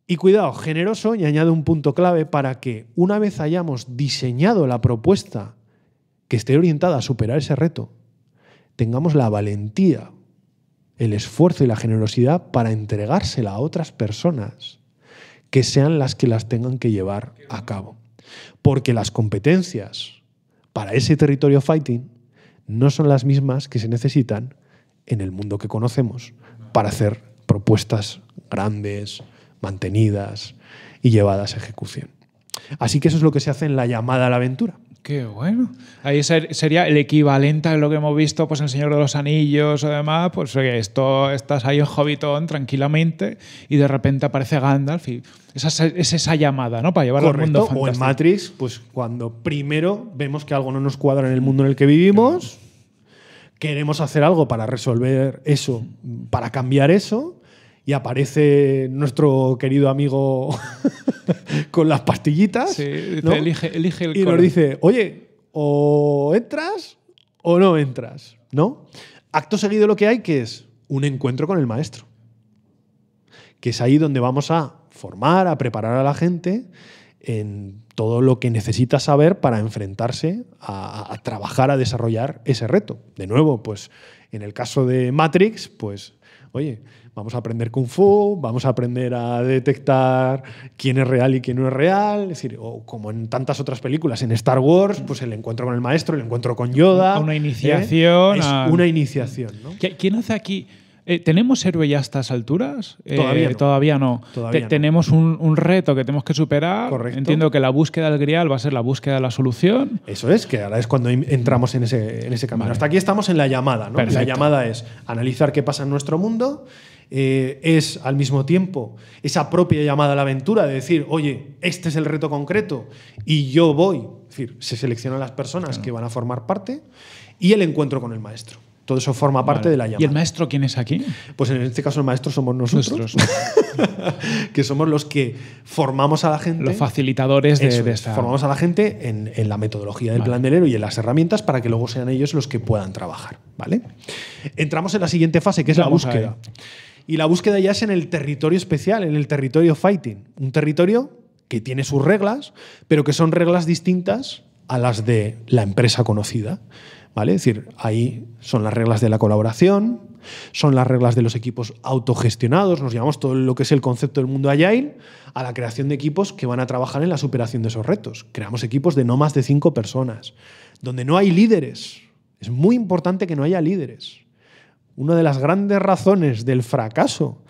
y cuidado, generoso, y añade un punto clave para que una vez hayamos diseñado la propuesta que esté orientada a superar ese reto, tengamos la valentía, el esfuerzo y la generosidad para entregársela a otras personas que sean las que las tengan que llevar a cabo. Porque las competencias para ese territorio fighting no son las mismas que se necesitan en el mundo que conocemos para hacer propuestas grandes, mantenidas y llevadas a ejecución. Así que eso es lo que se hace en la llamada a la aventura. Qué bueno. Ahí sería el equivalente a lo que hemos visto pues, en El Señor de los Anillos o demás. Pues esto, estás ahí en Hobbiton tranquilamente y de repente aparece Gandalf y es esa llamada, ¿no? Para llevar al mundo fantástico. O en Matrix, pues cuando primero vemos que algo no nos cuadra en el mundo en el que vivimos, queremos hacer algo para resolver eso, para cambiar eso, y aparece nuestro querido amigo con las pastillitas. elige, el Y nos dice, oye, o entras o no entras, ¿no? Acto seguido lo que hay que es un encuentro con el maestro, que es ahí donde vamos a formar, a preparar a la gente en todo lo que necesita saber para enfrentarse a, a trabajar, a desarrollar ese reto. De nuevo, pues en el caso de Matrix, pues, oye, vamos a aprender kung fu, vamos a aprender a detectar quién es real y quién no es real, es decir, o como en tantas otras películas, en Star Wars, pues el encuentro con el maestro, el encuentro con Yoda. Una ¿eh? iniciación. Es una iniciación, ¿no? ¿Quién hace aquí? Eh, ¿Tenemos héroe ya a estas alturas? Eh, todavía no. Todavía no. Tenemos un, reto que tenemos que superar. Entiendo que la búsqueda del grial va a ser la búsqueda de la solución. Eso es, que ahora es cuando entramos en ese, en ese camino. Hasta aquí estamos en la llamada. ¿no? La llamada es analizar qué pasa en nuestro mundo eh, es al mismo tiempo esa propia llamada a la aventura de decir, oye, este es el reto concreto y yo voy. Es decir, se seleccionan las personas que van a formar parte y el encuentro con el maestro. Todo eso forma parte de la llamada. ¿Y el maestro quién es aquí? Pues en este caso el maestro somos nosotros. que somos los que formamos a la gente. Los facilitadores de, Formamos a la gente en, la metodología del plan y en las herramientas para que luego sean ellos los que puedan trabajar. ¿Vale? Entramos en la siguiente fase, que es la búsqueda. Y la búsqueda ya es en el territorio especial, en el territorio fighting. Un territorio que tiene sus reglas, pero que son reglas distintas a las de la empresa conocida. ¿Vale? Es decir, ahí son las reglas de la colaboración, son las reglas de los equipos autogestionados, nos llamamos todo lo que es el concepto del mundo Agile, a la creación de equipos que van a trabajar en la superación de esos retos. Creamos equipos de no más de cinco personas, donde no hay líderes. Es muy importante que no haya líderes. Una de las grandes razones del fracaso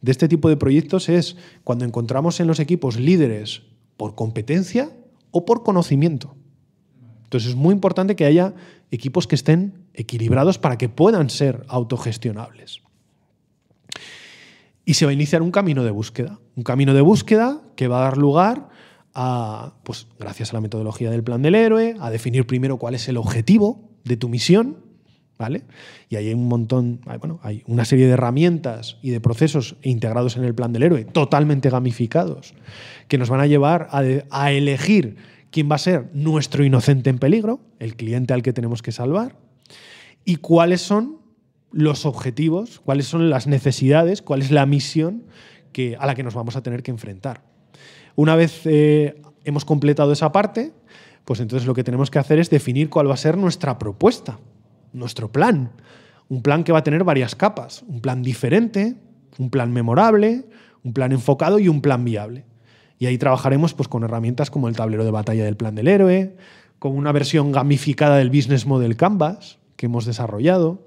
de este tipo de proyectos es cuando encontramos en los equipos líderes por competencia o por conocimiento. Entonces es muy importante que haya equipos que estén equilibrados para que puedan ser autogestionables. Y se va a iniciar un camino de búsqueda, un camino de búsqueda que va a dar lugar a, pues gracias a la metodología del plan del héroe, a definir primero cuál es el objetivo de tu misión, y ahí hay un montón, una serie de herramientas y de procesos integrados en el plan del héroe, totalmente gamificados, que nos van a llevar a, elegir quién va a ser nuestro inocente en peligro, el cliente al que tenemos que salvar, y cuáles son los objetivos, cuáles son las necesidades, cuál es la misión a la que nos vamos a tener que enfrentar. Una vez eh, hemos completado esa parte, pues entonces lo que tenemos que hacer es definir cuál va a ser nuestra propuesta nuestro plan. Un plan que va a tener varias capas. Un plan diferente, un plan memorable, un plan enfocado y un plan viable. Y ahí trabajaremos pues, con herramientas como el tablero de batalla del plan del héroe, con una versión gamificada del Business Model Canvas que hemos desarrollado,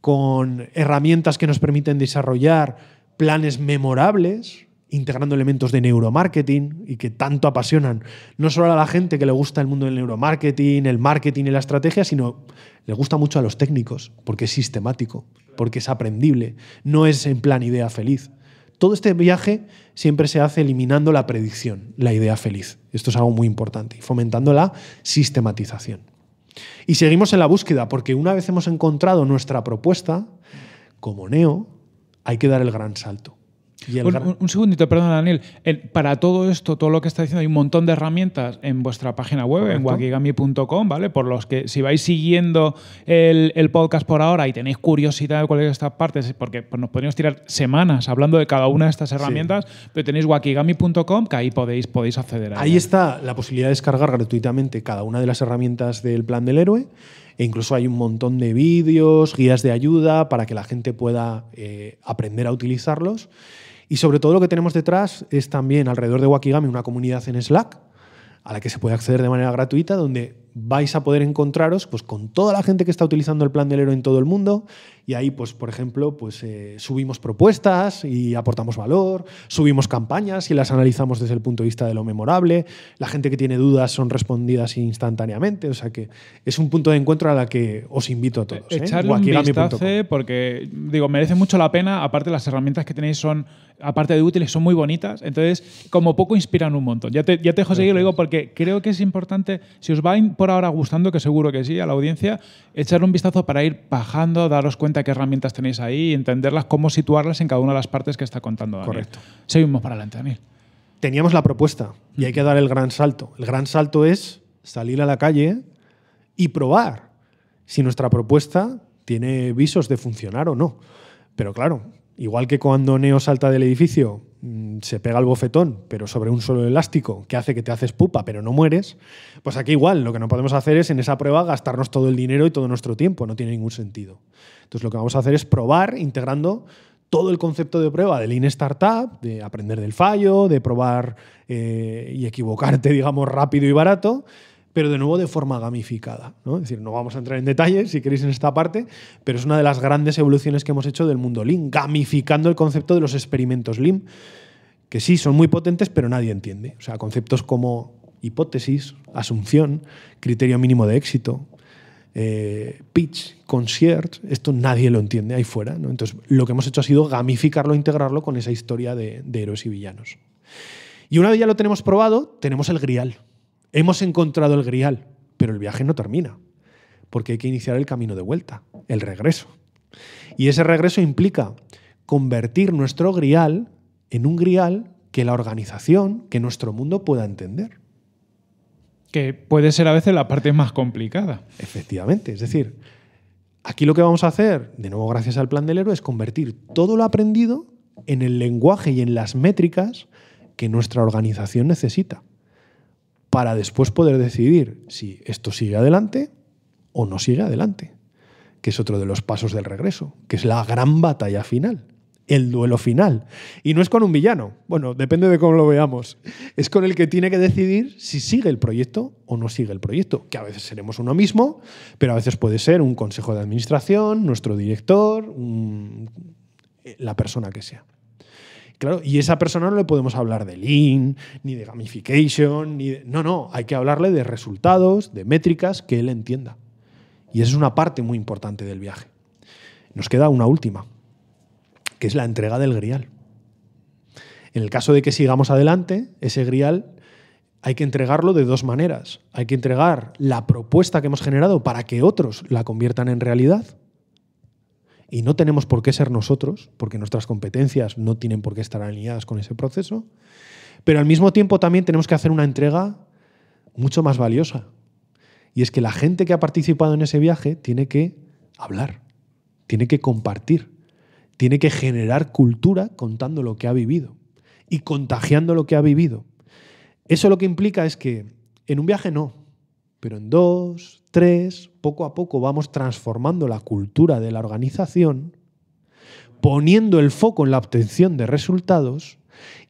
con herramientas que nos permiten desarrollar planes memorables, integrando elementos de neuromarketing y que tanto apasionan no solo a la gente que le gusta el mundo del neuromarketing, el marketing y la estrategia, sino le gusta mucho a los técnicos porque es sistemático, porque es aprendible, no es en plan idea feliz. Todo este viaje siempre se hace eliminando la predicción, la idea feliz. Esto es algo muy importante, fomentando la sistematización. Y seguimos en la búsqueda, porque una vez hemos encontrado nuestra propuesta, como Neo, hay que dar el gran salto un, segundito, perdón, Daniel. para todo esto, todo lo que está diciendo, hay un montón de herramientas en vuestra página web, en wakigami.com, ¿vale? Por los que, si vais siguiendo el, podcast por ahora y tenéis curiosidad de cuáles es estas partes, porque pues, nos podríamos tirar semanas hablando de cada una de estas herramientas, pero tenéis wakigami.com, que ahí podéis, podéis acceder a Ahí está la posibilidad de descargar gratuitamente cada una de las herramientas del plan del héroe. E incluso hay un montón de vídeos, guías de ayuda para que la gente pueda eh, aprender a utilizarlos. Y sobre todo lo que tenemos detrás es también alrededor de Wakigami una comunidad en Slack a la que se puede acceder de manera gratuita, donde vais a poder encontraros pues, con toda la gente que está utilizando el plan del héroe en todo el mundo, y ahí, pues, por ejemplo, pues, eh, subimos propuestas y aportamos valor, subimos campañas y las analizamos desde el punto de vista de lo memorable. La gente que tiene dudas son respondidas instantáneamente. O sea que es un punto de encuentro a la que os invito a e-, todos. ¿eh? Echarle un vistazo porque, digo, merece mucho la pena. Aparte, las herramientas que tenéis son, aparte de útiles, son muy bonitas. Entonces, como poco inspiran un montón. Ya te, ya te dejo seguir, lo digo porque creo que es importante, si os va por ahora gustando, que seguro que sí, a la audiencia, echarle un vistazo para ir bajando, daros cuenta qué herramientas tenéis ahí, y entenderlas, cómo situarlas en cada una de las partes que está contando Daniel. Correcto. Seguimos para adelante, Daniel. Teníamos la propuesta y hay que dar el gran salto. El gran salto es salir a la calle y probar si nuestra propuesta tiene visos de funcionar o no. Pero claro, igual que cuando Neo salta del edificio, mm, se pega el bofetón, pero sobre un solo elástico, que hace que te haces pupa, pero no mueres, pues aquí igual, lo que no podemos hacer es en esa prueba gastarnos todo el dinero y todo nuestro tiempo, no tiene ningún sentido. Entonces lo que vamos a hacer es probar integrando todo el concepto de prueba de Lean Startup, de aprender del fallo, de probar eh, y equivocarte, digamos, rápido y barato, pero de nuevo de forma gamificada. ¿no? Es decir, no vamos a entrar en detalles, si queréis, en esta parte, pero es una de las grandes evoluciones que hemos hecho del mundo Lean, gamificando el concepto de los experimentos Lean, que sí, son muy potentes, pero nadie entiende. O sea, conceptos como hipótesis, asunción, criterio mínimo de éxito, eh, pitch, esto nadie lo entiende ahí fuera. Entonces, lo que hemos hecho ha sido gamificarlo, integrarlo con esa historia de, de héroes y villanos. Y una vez ya lo tenemos probado, tenemos el grial. Hemos encontrado el grial, pero el viaje no termina, porque hay que iniciar el camino de vuelta, el regreso. Y ese regreso implica convertir nuestro grial en un grial que la organización, que nuestro mundo pueda entender. Que puede ser a veces la parte más complicada. Efectivamente, es decir, Aquí lo que vamos a hacer, de nuevo gracias al plan del héroe, es convertir todo lo aprendido en el lenguaje y en las métricas que nuestra organización necesita para después poder decidir si esto sigue adelante o no sigue adelante, que es otro de los pasos del regreso, que es la gran batalla final el duelo final. Y no es con un villano, bueno, depende de cómo lo veamos. Es con el que tiene que decidir si sigue el proyecto o no sigue el proyecto, que a veces seremos uno mismo, pero a veces puede ser un consejo de administración, nuestro director, la persona que sea. Claro, y esa persona no le podemos hablar de lean, ni de gamification, ni No, no, hay que hablarle de resultados, de métricas que él entienda. Y esa es una parte muy importante del viaje. Nos queda una última, que es la entrega del grial. En el caso de que sigamos adelante, ese grial hay que entregarlo de dos maneras. Hay que entregar la propuesta que hemos generado para que otros la conviertan en realidad. Y no tenemos por qué ser nosotros, porque nuestras competencias no tienen por qué estar alineadas con ese proceso. Pero al mismo tiempo también tenemos que hacer una entrega mucho más valiosa. Y es que la gente que ha participado en ese viaje tiene que hablar, tiene que compartir, tiene que generar cultura contando lo que ha vivido y contagiando lo que ha vivido. Eso lo que implica es que en un viaje no, pero en dos, tres, poco a poco vamos transformando la cultura de la organización, poniendo el foco en la obtención de resultados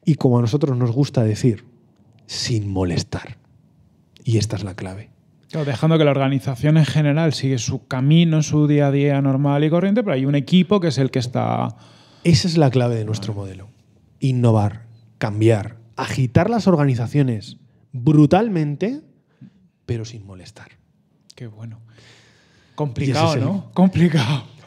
y, como a nosotros nos gusta decir, sin molestar. Y esta es la clave dejando que la organización en general sigue su camino, su día a día normal y corriente, pero hay un equipo que es el que está... Esa es la clave de nuestro ah. modelo. Innovar, cambiar, agitar las organizaciones brutalmente, pero sin molestar. Qué bueno. Complicado, ¿no? Complicado.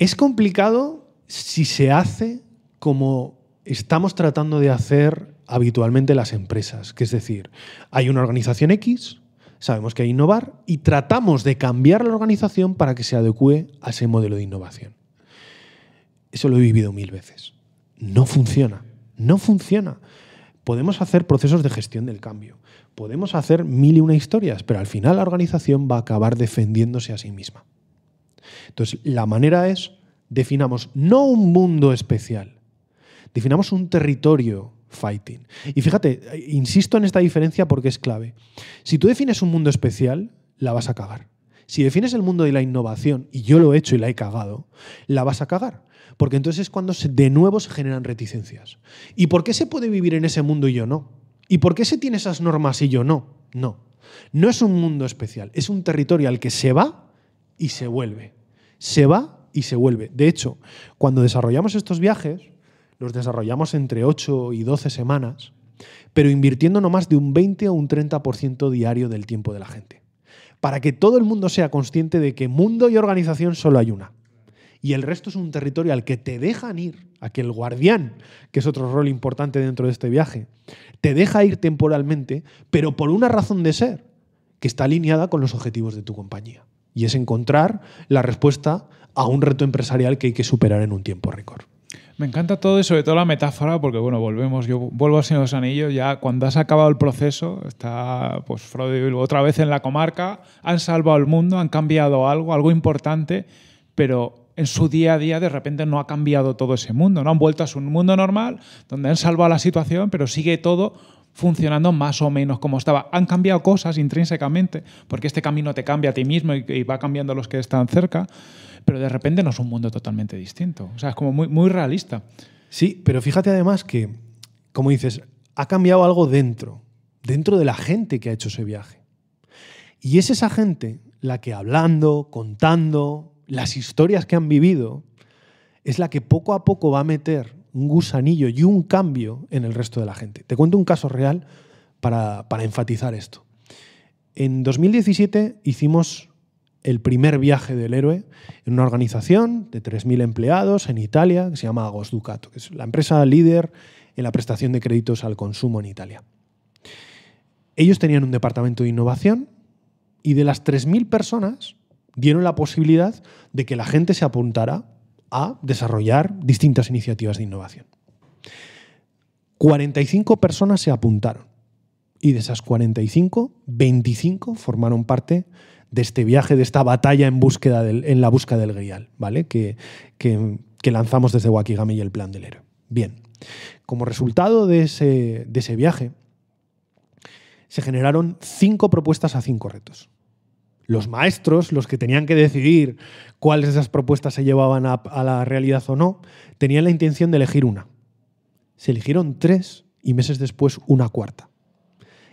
Es complicado si se hace como estamos tratando de hacer habitualmente las empresas, que es decir, hay una organización X, sabemos que hay innovar y tratamos de cambiar la organización para que se adecue a ese modelo de innovación. Eso lo he vivido mil veces. No funciona, no funciona. Podemos hacer procesos de gestión del cambio, podemos hacer mil y una historias, pero al final la organización va a acabar defendiéndose a sí misma. Entonces, la manera es, definamos no un mundo especial, definamos un territorio fighting. Y fíjate, insisto en esta diferencia porque es clave. Si tú defines un mundo especial, la vas a cagar. Si defines el mundo de la innovación, y yo lo he hecho y la he cagado, la vas a cagar. Porque entonces es cuando de nuevo se generan reticencias. ¿Y por qué se puede vivir en ese mundo y yo no? ¿Y por qué se tiene esas normas y yo no? No. No es un mundo especial, es un territorio al que se va y se vuelve. Se va y se vuelve. De hecho, cuando desarrollamos estos viajes, los desarrollamos entre 8 y 12 semanas, pero invirtiendo no más de un 20 o un 30% diario del tiempo de la gente. Para que todo el mundo sea consciente de que mundo y organización solo hay una. Y el resto es un territorio al que te dejan ir, a que el guardián, que es otro rol importante dentro de este viaje, te deja ir temporalmente, pero por una razón de ser, que está alineada con los objetivos de tu compañía. Y es encontrar la respuesta a un reto empresarial que hay que superar en un tiempo récord. Me encanta todo y sobre todo la metáfora, porque bueno, volvemos, yo vuelvo a Señor Sanillo. los Anillos, ya cuando has acabado el proceso, está pues Frodo otra vez en la comarca, han salvado el mundo, han cambiado algo, algo importante, pero en su día a día de repente no ha cambiado todo ese mundo, no han vuelto a su mundo normal, donde han salvado la situación, pero sigue todo funcionando más o menos como estaba. Han cambiado cosas intrínsecamente, porque este camino te cambia a ti mismo y, va cambiando a los que están cerca, pero de repente no es un mundo totalmente distinto. O sea, es como muy realista. Sí, pero fíjate además que, como dices, ha cambiado algo dentro, dentro de la gente que ha hecho ese viaje. Y es esa gente la que hablando, contando, las historias que han vivido, es la que poco a poco va a meter un gusanillo y un cambio en el resto de la gente. Te cuento un caso real para, enfatizar esto. En 2017 hicimos el primer viaje del héroe en una organización de 3.000 empleados en Italia que se llama Agos Ducato, que es la empresa líder en la prestación de créditos al consumo en Italia. Ellos tenían un departamento de innovación y de las 3.000 personas, dieron la posibilidad de que la gente se apuntara a desarrollar distintas iniciativas de innovación. 45 personas se apuntaron y de esas 45, 25 formaron parte de este viaje, de esta batalla en, búsqueda en la búsqueda del grial, ¿vale? Que, lanzamos desde Wakigame y el plan del héroe. Bien, como resultado de ese, de ese viaje, se generaron cinco propuestas a cinco retos los maestros, los que tenían que decidir cuáles de esas propuestas se llevaban a, la realidad o no, tenían la intención de elegir una. Se eligieron tres y meses después una cuarta.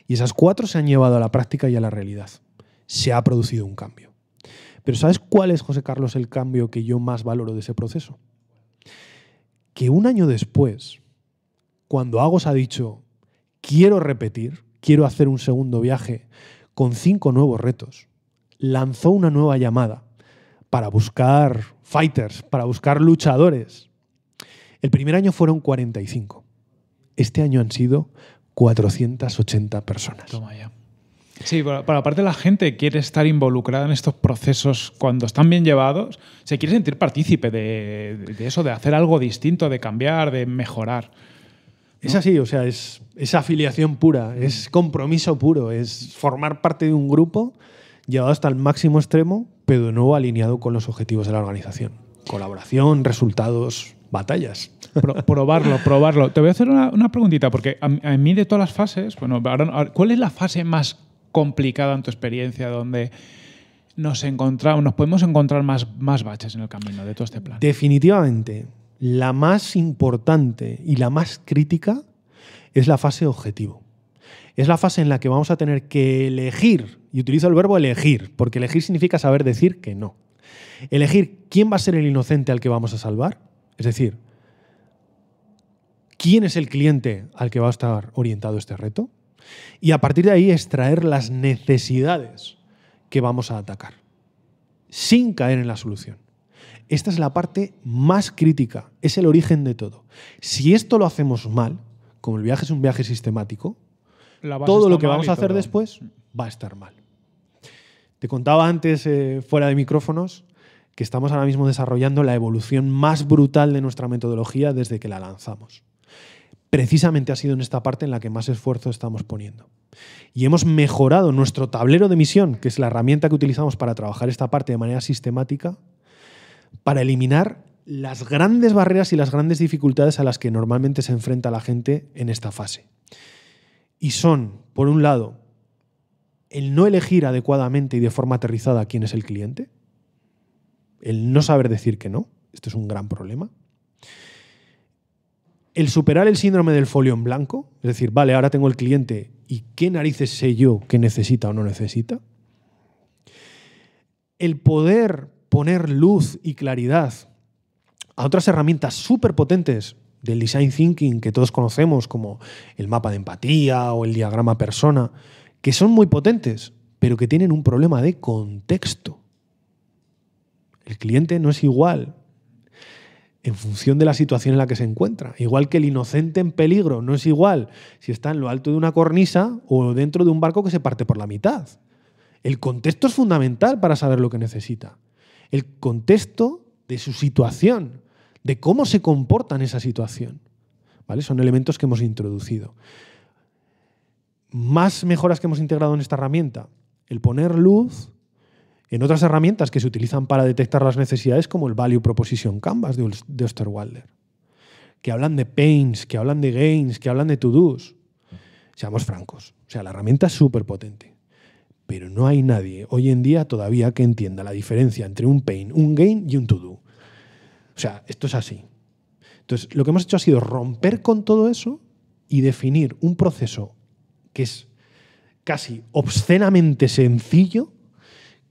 Y esas cuatro se han llevado a la práctica y a la realidad. Se ha producido un cambio. Pero ¿sabes cuál es, José Carlos, el cambio que yo más valoro de ese proceso? Que un año después, cuando Agos ha dicho, quiero repetir, quiero hacer un segundo viaje con cinco nuevos retos, lanzó una nueva llamada para buscar fighters, para buscar luchadores. El primer año fueron 45. Este año han sido 480 personas. Toma ya. Sí, pero, aparte la gente quiere estar involucrada en estos procesos cuando están bien llevados, se quiere sentir partícipe de, eso, de hacer algo distinto, de cambiar, de mejorar. Es así, o sea, es afiliación pura, es compromiso puro, es formar parte de un grupo llevado hasta el máximo extremo, pero de nuevo alineado con los objetivos de la organización. Colaboración, resultados, batallas. probarlo, probarlo. Te voy a hacer una, preguntita, porque a, mí de todas las fases, bueno, ¿cuál es la fase más complicada en tu experiencia donde nos encontramos, nos podemos encontrar más, más baches en el camino de todo este plan? Definitivamente, la más importante y la más crítica es la fase objetivo es la fase en la que vamos a tener que elegir, y utilizo el verbo elegir, porque elegir significa saber decir que no. Elegir quién va a ser el inocente al que vamos a salvar, es decir, quién es el cliente al que va a estar orientado este reto, y a partir de ahí extraer las necesidades que vamos a atacar, sin caer en la solución. Esta es la parte más crítica, es el origen de todo. Si esto lo hacemos mal, como el viaje es un viaje sistemático, todo lo que vamos a hacer después mm. va a estar mal. Te contaba antes, eh, fuera de micrófonos, que estamos ahora mismo desarrollando la evolución más brutal de nuestra metodología desde que la lanzamos. Precisamente ha sido en esta parte en la que más esfuerzo estamos poniendo. Y hemos mejorado nuestro tablero de misión, que es la herramienta que utilizamos para trabajar esta parte de manera sistemática, para eliminar las grandes barreras y las grandes dificultades a las que normalmente se enfrenta la gente en esta fase y son, por un lado, el no elegir adecuadamente y de forma aterrizada quién es el cliente, el no saber decir que no, esto es un gran problema, el superar el síndrome del folio en blanco, es decir, vale, ahora tengo el cliente y qué narices sé yo que necesita o no necesita, el poder poner luz y claridad a otras herramientas súper potentes del design thinking que todos conocemos, como el mapa de empatía o el diagrama persona, que son muy potentes, pero que tienen un problema de contexto. El cliente no es igual en función de la situación en la que se encuentra. Igual que el inocente en peligro no es igual si está en lo alto de una cornisa o dentro de un barco que se parte por la mitad. El contexto es fundamental para saber lo que necesita. El contexto de su situación de cómo se comporta en esa situación. ¿Vale? Son elementos que hemos introducido. Más mejoras que hemos integrado en esta herramienta. El poner luz en otras herramientas que se utilizan para detectar las necesidades, como el Value Proposition Canvas de Osterwalder, que hablan de pains, que hablan de gains, que hablan de to-dos. Seamos francos, o sea, la herramienta es súper potente, pero no hay nadie hoy en día todavía que entienda la diferencia entre un pain, un gain y un to-do. O sea, esto es así. Entonces, lo que hemos hecho ha sido romper con todo eso y definir un proceso que es casi obscenamente sencillo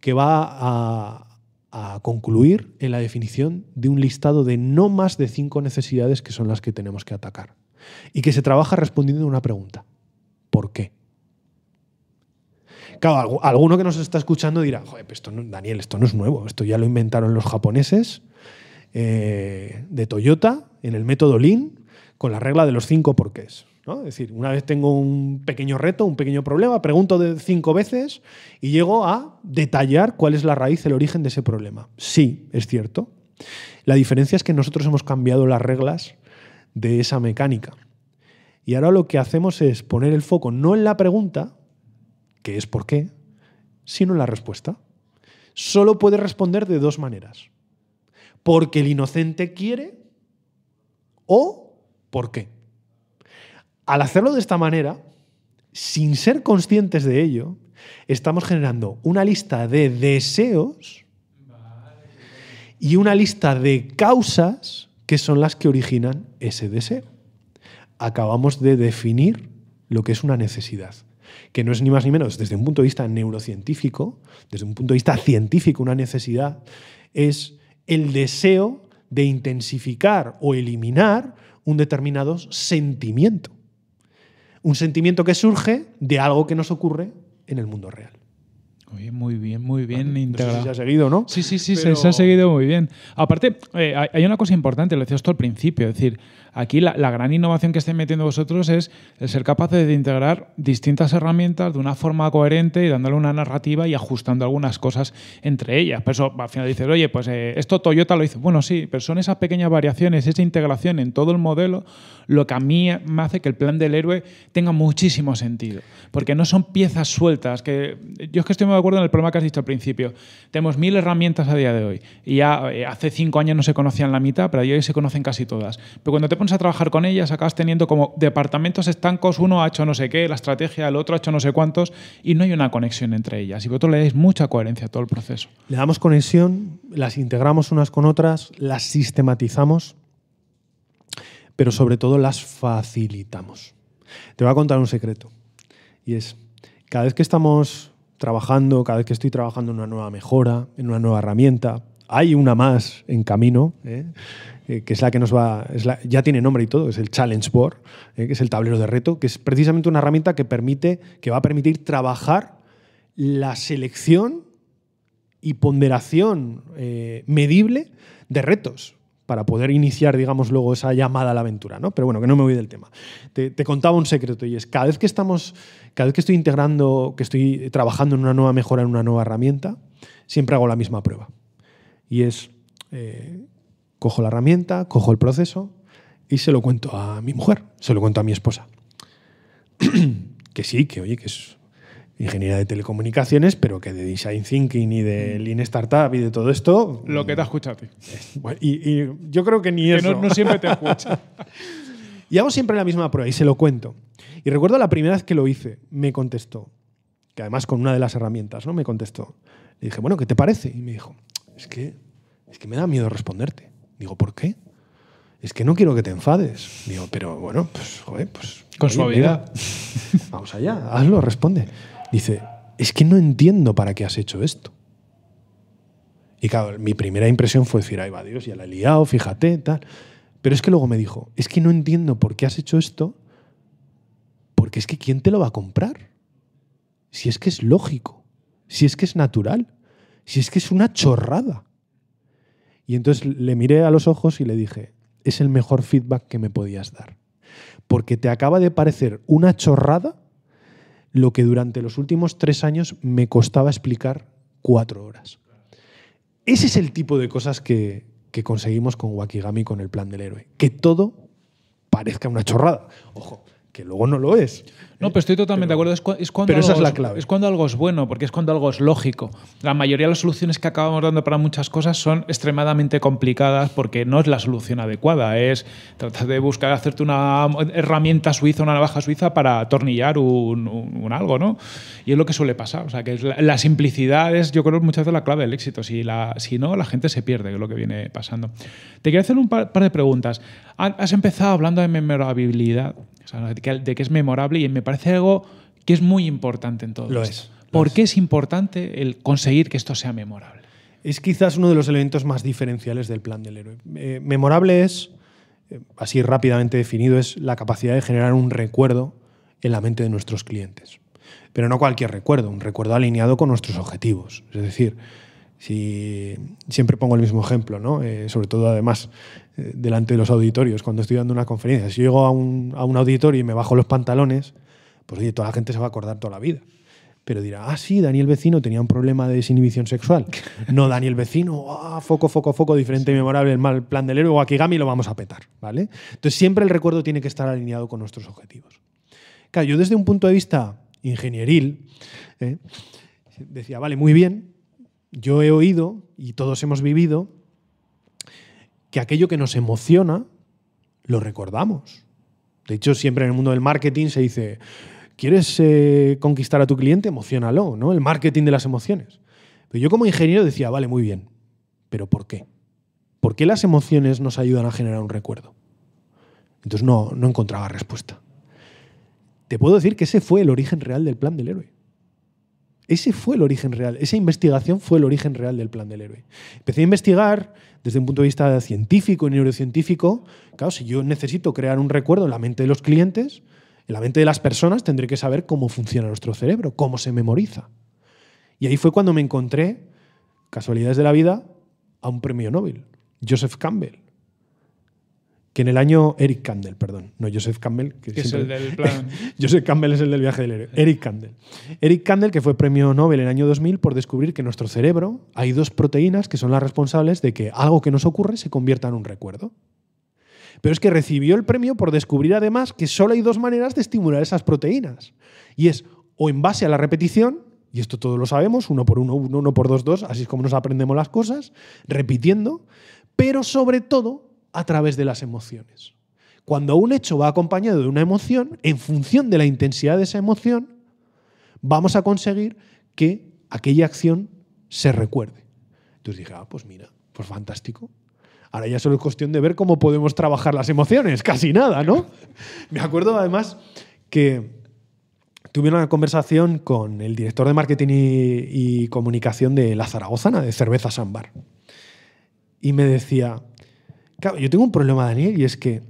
que va a, concluir en la definición de un listado de no más de cinco necesidades que son las que tenemos que atacar. Y que se trabaja respondiendo a una pregunta. ¿Por qué? Claro, alguno que nos está escuchando dirá, Daniel, esto no es nuevo, esto ya lo inventaron los japoneses, eh, de Toyota en el método Lean con la regla de los cinco porqués. ¿no? Es decir, una vez tengo un pequeño reto, un pequeño problema, pregunto de cinco veces y llego a detallar cuál es la raíz, el origen de ese problema. Sí, es cierto. La diferencia es que nosotros hemos cambiado las reglas de esa mecánica. Y ahora lo que hacemos es poner el foco no en la pregunta, que es por qué, sino en la respuesta. Solo puede responder de dos maneras. ¿Porque el inocente quiere? ¿O por qué? Al hacerlo de esta manera, sin ser conscientes de ello, estamos generando una lista de deseos y una lista de causas que son las que originan ese deseo. Acabamos de definir lo que es una necesidad, que no es ni más ni menos desde un punto de vista neurocientífico, desde un punto de vista científico, una necesidad es el deseo de intensificar o eliminar un determinado sentimiento. Un sentimiento que surge de algo que nos ocurre en el mundo real. muy bien, muy bien no se ha seguido, ¿no? Sí, sí, sí, se, ha seguido muy bien. Aparte, eh, hay una cosa importante, lo decías tú al principio, es decir, Aquí la, gran innovación que estáis metiendo vosotros es el ser capaces de integrar distintas herramientas de una forma coherente y dándole una narrativa y ajustando algunas cosas entre ellas. Pero al final dices, oye, pues eh, esto Toyota lo hizo. Bueno, sí, pero son esas pequeñas variaciones, esa integración en todo el modelo lo que a mí me hace que el plan del héroe tenga muchísimo sentido. Porque no son piezas sueltas. que Yo es que estoy muy de acuerdo en el problema que has dicho al principio. Tenemos mil herramientas a día de hoy. Y ya eh, hace cinco años no se conocían la mitad, pero hoy se conocen casi todas. Pero cuando te a trabajar con ellas, acabas teniendo como departamentos estancos, uno ha hecho no sé qué, la estrategia, el otro ha hecho no sé cuántos, y no hay una conexión entre ellas. Y vosotros le dais mucha coherencia a todo el proceso. Le damos conexión, las integramos unas con otras, las sistematizamos, pero sobre todo las facilitamos. Te voy a contar un secreto, y es, cada vez que estamos trabajando, cada vez que estoy trabajando en una nueva mejora, en una nueva herramienta, hay una más en camino, ¿eh? Eh, que es la que nos va, ya tiene nombre y todo, es el Challenge Board, eh, que es el tablero de reto, que es precisamente una herramienta que, permite, que va a permitir trabajar la selección y ponderación eh, medible de retos para poder iniciar, digamos, luego esa llamada a la aventura, ¿no? Pero bueno, que no me voy del tema. Te, contaba un secreto y es cada vez que estamos, cada vez que estoy integrando, que estoy trabajando en una nueva mejora, en una nueva herramienta, siempre hago la misma prueba. Y es, Cojo la herramienta, cojo el proceso y se lo cuento a mi mujer, se lo cuento a mi esposa. que sí, que oye, que es ingeniera de telecomunicaciones, pero que de design thinking y de mm. lean startup y de todo esto... Lo que te mm, escucha a eh, y, yo creo que ni eso. No, no siempre te escucha. y hago siempre la misma prueba y se lo cuento. Y recuerdo la primera vez que lo hice, me contestó, que además con una de las herramientas, ¿no? Me contestó. Le dije, bueno, ¿qué te parece? Y me dijo, es que, es que me da miedo responderte. Digo, ¿por qué? Es que no quiero que te enfades. Digo, pero bueno, pues, joder, pues. Con suavidad. vamos allá, hazlo, responde. Dice, es que no entiendo para qué has hecho esto. Y claro, mi primera impresión fue decir, ay, va Dios, ya la he liado, fíjate, tal. Pero es que luego me dijo, es que no entiendo por qué has hecho esto, porque es que ¿quién te lo va a comprar? Si es que es lógico, si es que es natural, si es que es una chorrada. Y entonces le miré a los ojos y le dije, es el mejor feedback que me podías dar. Porque te acaba de parecer una chorrada lo que durante los últimos tres años me costaba explicar cuatro horas. Ese es el tipo de cosas que, que conseguimos con Wakigami, con el plan del héroe. Que todo parezca una chorrada. Ojo, que luego no lo es. No, pero estoy totalmente de acuerdo. Es, cuando es la clave. Es cuando algo es bueno, porque es cuando algo es lógico. La mayoría de las soluciones que acabamos dando para muchas cosas son extremadamente complicadas porque no es la solución adecuada. Es tratar de buscar hacerte una herramienta suiza, una navaja suiza para atornillar un, algo, ¿no? Y es lo que suele pasar. O sea, que la, simplicidad es, yo creo, muchas veces la clave del éxito. Si, la, si no, la gente se pierde, que es lo que viene pasando. Te quiero hacer un par, de preguntas. Has empezado hablando de memorabilidad, de que es memorable y me parece algo que es muy importante en todo lo Es, ¿Por qué es importante el conseguir que esto sea memorable? Es quizás uno de los elementos más diferenciales del plan del héroe. Eh, memorable es, eh, así rápidamente definido, es la capacidad de generar un recuerdo en la mente de nuestros clientes. Pero no cualquier recuerdo, un recuerdo alineado con nuestros objetivos. Es decir, si siempre pongo el mismo ejemplo, ¿no? Eh, sobre todo además delante de los auditorios, cuando estoy dando una conferencia. Si llego a un, a un, auditorio y me bajo los pantalones, pues oye, toda la gente se va a acordar toda la vida. Pero dirá, ah, sí, Daniel Vecino tenía un problema de desinhibición sexual. No, Daniel Vecino, ah, foco, foco, foco, diferente y memorable, el mal plan del héroe o Akigami lo vamos a petar, ¿vale? Entonces siempre el recuerdo tiene que estar alineado con nuestros objetivos. Claro, yo desde un punto de vista ingenieril ¿eh? decía, vale, muy bien, yo he oído y todos hemos vivido que aquello que nos emociona lo recordamos. De hecho, siempre en el mundo del marketing se dice, ¿Quieres eh, conquistar a tu cliente? Emocionalo, ¿no? El marketing de las emociones. Pero yo como ingeniero decía, vale, muy bien, pero ¿por qué? ¿Por qué las emociones nos ayudan a generar un recuerdo? Entonces no, no encontraba respuesta. Te puedo decir que ese fue el origen real del plan del héroe. Ese fue el origen real, esa investigación fue el origen real del plan del héroe. Empecé a investigar desde un punto de vista científico y neurocientífico. Claro, si yo necesito crear un recuerdo en la mente de los clientes, en la mente de las personas tendré que saber cómo funciona nuestro cerebro, cómo se memoriza. Y ahí fue cuando me encontré, casualidades de la vida, a un premio Nobel, Joseph Campbell. Que en el año. Eric Campbell, perdón. No, Joseph Campbell. Que es el del plan. Joseph Campbell es el del viaje del héroe. Eric Campbell. Eric Candle, que fue premio Nobel en el año 2000 por descubrir que en nuestro cerebro hay dos proteínas que son las responsables de que algo que nos ocurre se convierta en un recuerdo. Pero es que recibió el premio por descubrir además que solo hay dos maneras de estimular esas proteínas. Y es o en base a la repetición, y esto todos lo sabemos, uno por uno, uno, uno por dos, dos, así es como nos aprendemos las cosas, repitiendo, pero sobre todo a través de las emociones. Cuando un hecho va acompañado de una emoción, en función de la intensidad de esa emoción, vamos a conseguir que aquella acción se recuerde. Entonces dije, ah, pues mira, pues fantástico. Ahora ya solo es cuestión de ver cómo podemos trabajar las emociones, casi nada, ¿no? Me acuerdo además que tuve una conversación con el director de marketing y, comunicación de La Zaragozana, de Cerveza Sambar. Y me decía, claro, yo tengo un problema, Daniel, y es que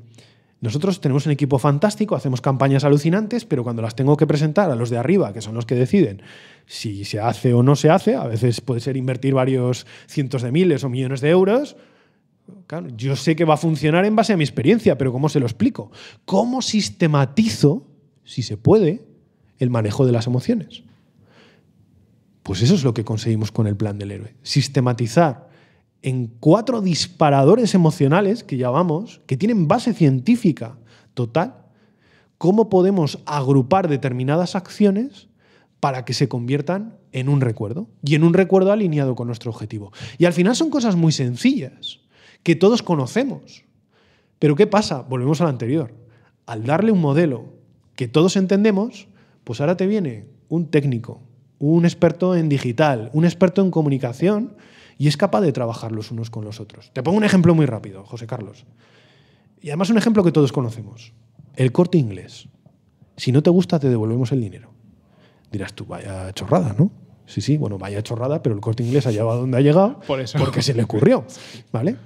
nosotros tenemos un equipo fantástico, hacemos campañas alucinantes, pero cuando las tengo que presentar a los de arriba, que son los que deciden si se hace o no se hace, a veces puede ser invertir varios cientos de miles o millones de euros, yo sé que va a funcionar en base a mi experiencia, pero ¿cómo se lo explico? ¿Cómo sistematizo, si se puede, el manejo de las emociones? Pues eso es lo que conseguimos con el plan del héroe. Sistematizar en cuatro disparadores emocionales que llamamos, que tienen base científica total, cómo podemos agrupar determinadas acciones para que se conviertan en un recuerdo y en un recuerdo alineado con nuestro objetivo. Y al final son cosas muy sencillas que todos conocemos. Pero ¿qué pasa? Volvemos al anterior. Al darle un modelo que todos entendemos, pues ahora te viene un técnico, un experto en digital, un experto en comunicación y es capaz de trabajar los unos con los otros. Te pongo un ejemplo muy rápido, José Carlos. Y además un ejemplo que todos conocemos. El corte inglés. Si no te gusta, te devolvemos el dinero. Dirás tú, vaya chorrada, ¿no? Sí, sí, bueno, vaya chorrada, pero el corte inglés ha llegado donde ha llegado porque se le ocurrió, ¿vale?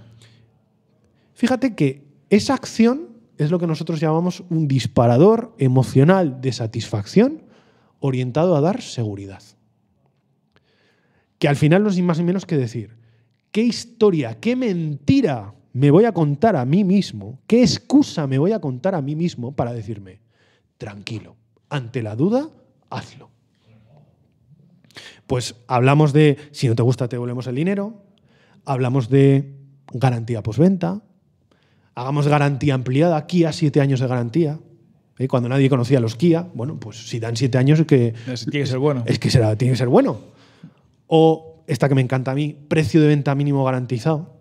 Fíjate que esa acción es lo que nosotros llamamos un disparador emocional de satisfacción orientado a dar seguridad. Que al final no es más ni menos que decir, ¿qué historia, qué mentira me voy a contar a mí mismo? ¿Qué excusa me voy a contar a mí mismo para decirme, tranquilo, ante la duda, hazlo? Pues hablamos de, si no te gusta, te devolvemos el dinero, hablamos de garantía postventa, hagamos garantía ampliada, Kia siete años de garantía. Eh, cuando nadie conocía a los Kia, bueno, pues si dan siete años es que... tiene que ser bueno. Es que será, tiene que ser bueno. O esta que me encanta a mí, precio de venta mínimo garantizado.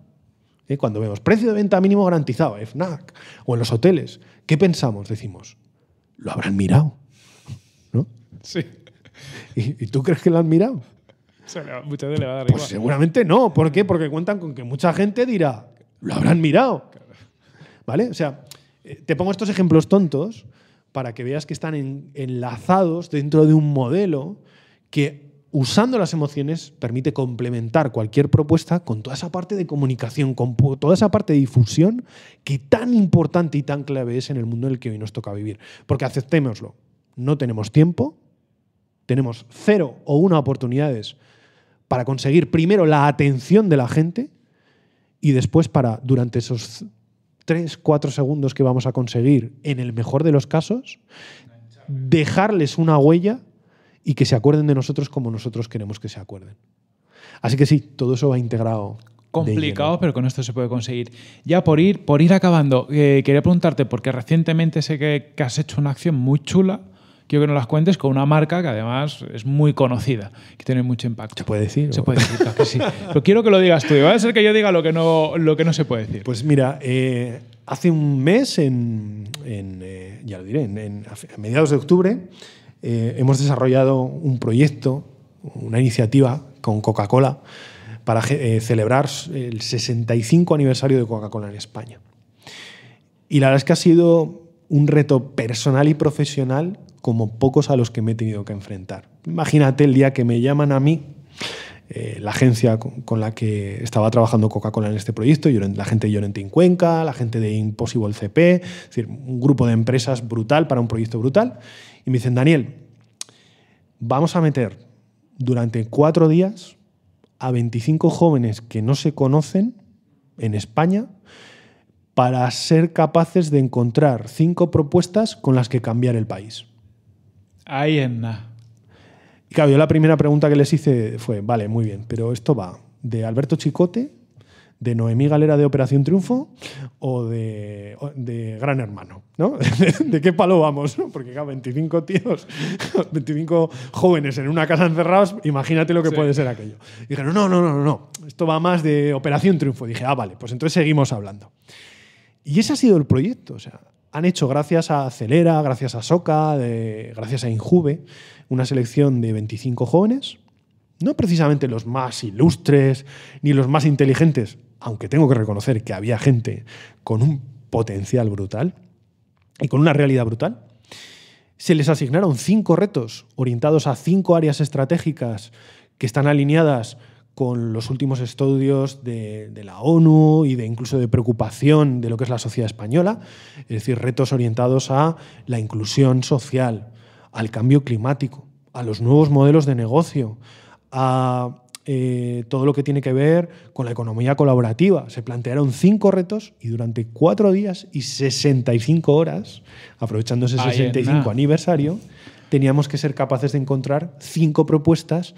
Eh, cuando vemos precio de venta mínimo garantizado, eh, FNAC, o en los hoteles, ¿qué pensamos? Decimos, lo habrán mirado. ¿No? Sí. ¿Y, tú crees que lo han mirado? muchas veces le va a dar pues seguramente no. ¿Por qué? Porque cuentan con que mucha gente dirá, lo habrán mirado. ¿Vale? O sea, eh, te pongo estos ejemplos tontos para que veas que están enlazados dentro de un modelo que usando las emociones permite complementar cualquier propuesta con toda esa parte de comunicación, con toda esa parte de difusión que tan importante y tan clave es en el mundo en el que hoy nos toca vivir. Porque aceptémoslo, no tenemos tiempo, tenemos cero o una oportunidades para conseguir primero la atención de la gente y después para durante esos tres, cuatro segundos que vamos a conseguir, en el mejor de los casos, dejarles una huella y que se acuerden de nosotros como nosotros queremos que se acuerden. Así que sí, todo eso va integrado. Complicado, pero con esto se puede conseguir. Ya por ir, por ir acabando, eh, quería preguntarte, porque recientemente sé que has hecho una acción muy chula quiero que nos las cuentes con una marca que además es muy conocida, que tiene mucho impacto. ¿Se puede decir? Se puede decir, claro que sí. Pero quiero que lo digas tú. Va a ser que yo diga lo que no, lo que no se puede decir. Pues mira, eh, hace un mes, en, eh, ya lo diré, en, a mediados de octubre, eh, hemos desarrollado un proyecto, una iniciativa con Coca-Cola para celebrar el 65 aniversario de Coca-Cola en España. Y la verdad es que ha sido un reto personal y profesional como pocos a los que me he tenido que enfrentar. Imagínate el día que me llaman a mí, eh, la agencia con, la que estaba trabajando Coca-Cola en este proyecto, la gente de Llorente Cuenca, la gente de Impossible CP, es decir, un grupo de empresas brutal para un proyecto brutal, y me dicen, Daniel, vamos a meter durante cuatro días a 25 jóvenes que no se conocen en España para ser capaces de encontrar cinco propuestas con las que cambiar el país. Ahí en nada. Y claro, yo la primera pregunta que les hice fue, vale, muy bien, pero esto va de Alberto Chicote, de Noemí Galera de Operación Triunfo o de, Gran Hermano, ¿no? ¿De qué palo vamos? Porque claro, 25 tíos, 25 jóvenes en una casa encerrados, imagínate lo que puede ser aquello. Dije, no, no, no, no, no, esto va más de Operación Triunfo. dije, ah, vale, pues entonces seguimos hablando. Y ese ha sido el proyecto. O sea, han hecho gracias a Celera, gracias a Soca, gracias a Injuve, una selección de 25 jóvenes. No precisamente los más ilustres ni los más inteligentes, aunque tengo que reconocer que había gente con un potencial brutal y con una realidad brutal. Se les asignaron cinco retos orientados a cinco áreas estratégicas que están alineadas con los últimos estudios de, la ONU y de incluso de preocupación de lo que es la sociedad española, es decir, retos orientados a la inclusión social, al cambio climático, a los nuevos modelos de negocio, a eh, todo lo que tiene que ver con la economía colaborativa. Se plantearon cinco retos y durante cuatro días y 65 horas, aprovechando ese 65 aniversario, teníamos que ser capaces de encontrar cinco propuestas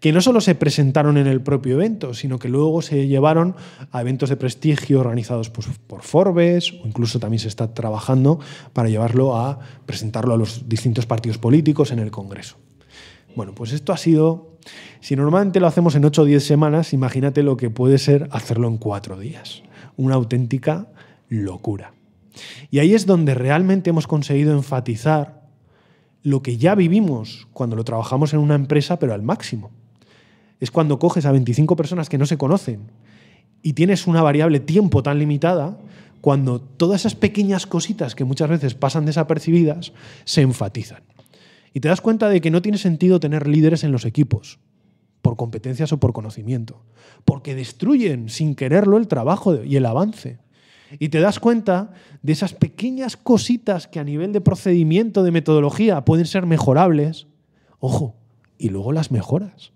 que no solo se presentaron en el propio evento, sino que luego se llevaron a eventos de prestigio organizados por Forbes o incluso también se está trabajando para llevarlo a presentarlo a los distintos partidos políticos en el Congreso. Bueno, pues esto ha sido, si normalmente lo hacemos en 8 o 10 semanas, imagínate lo que puede ser hacerlo en 4 días. Una auténtica locura. Y ahí es donde realmente hemos conseguido enfatizar lo que ya vivimos cuando lo trabajamos en una empresa, pero al máximo. Es cuando coges a 25 personas que no se conocen y tienes una variable tiempo tan limitada, cuando todas esas pequeñas cositas que muchas veces pasan desapercibidas se enfatizan. Y te das cuenta de que no tiene sentido tener líderes en los equipos, por competencias o por conocimiento, porque destruyen sin quererlo el trabajo y el avance. Y te das cuenta de esas pequeñas cositas que a nivel de procedimiento, de metodología, pueden ser mejorables. Ojo, y luego las mejoras,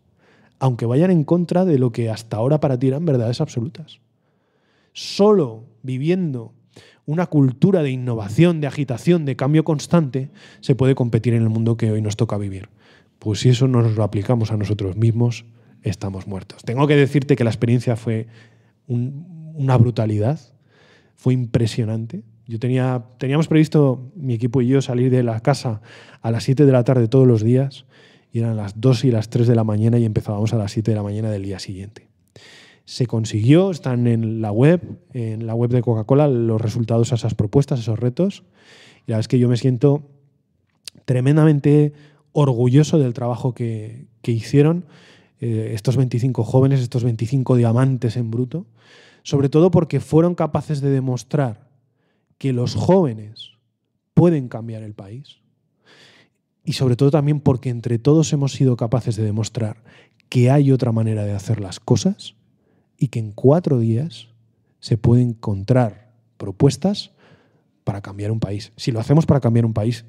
aunque vayan en contra de lo que hasta ahora para ti eran verdades absolutas. Solo viviendo una cultura de innovación, de agitación, de cambio constante, se puede competir en el mundo que hoy nos toca vivir. Pues si eso no nos lo aplicamos a nosotros mismos, estamos muertos. Tengo que decirte que la experiencia fue una brutalidad, fue impresionante. Yo teníamos previsto, mi equipo y yo, salir de la casa a las 7 de la tarde todos los días, y eran las 2 y las 3 de la mañana y empezábamos a las 7 de la mañana del día siguiente. Se consiguió, están en la web, en la web de Coca-Cola, los resultados a esas propuestas, esos retos. Y la verdad es que yo me siento tremendamente orgulloso del trabajo que, hicieron eh, estos 25 jóvenes, estos 25 diamantes en bruto sobre todo porque fueron capaces de demostrar que los jóvenes pueden cambiar el país y sobre todo también porque entre todos hemos sido capaces de demostrar que hay otra manera de hacer las cosas y que en cuatro días se pueden encontrar propuestas para cambiar un país. Si lo hacemos para cambiar un país,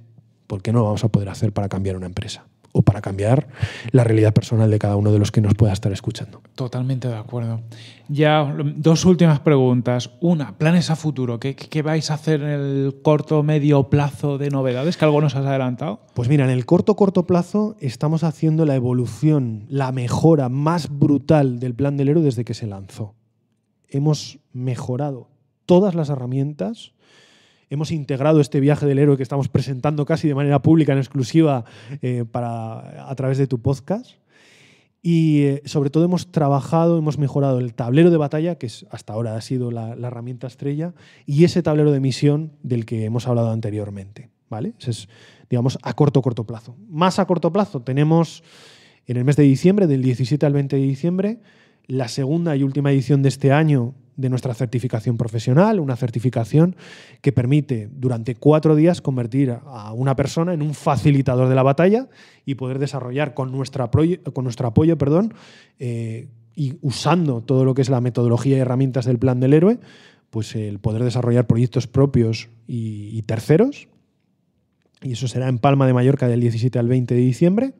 ¿por qué no lo vamos a poder hacer para cambiar una empresa? para cambiar la realidad personal de cada uno de los que nos pueda estar escuchando. Totalmente de acuerdo. Ya dos últimas preguntas. Una, planes a futuro. ¿Qué, vais a hacer en el corto, medio plazo de novedades? ¿Que algo nos has adelantado? Pues mira, en el corto, corto plazo estamos haciendo la evolución, la mejora más brutal del plan del héroe desde que se lanzó. Hemos mejorado todas las herramientas hemos integrado este viaje del héroe que estamos presentando casi de manera pública, en exclusiva, eh, para, a través de tu podcast. Y eh, sobre todo hemos trabajado, hemos mejorado el tablero de batalla, que hasta ahora ha sido la, herramienta estrella, y ese tablero de misión del que hemos hablado anteriormente. ¿vale? es, digamos, a corto, corto plazo. Más a corto plazo, tenemos en el mes de diciembre, del 17 al 20 de diciembre, la segunda y última edición de este año de nuestra certificación profesional, una certificación que permite durante cuatro días convertir a una persona en un facilitador de la batalla y poder desarrollar con, nuestra con nuestro apoyo perdón, eh, y usando todo lo que es la metodología y herramientas del plan del héroe, pues el poder desarrollar proyectos propios y, y terceros. Y eso será en Palma de Mallorca del 17 al 20 de diciembre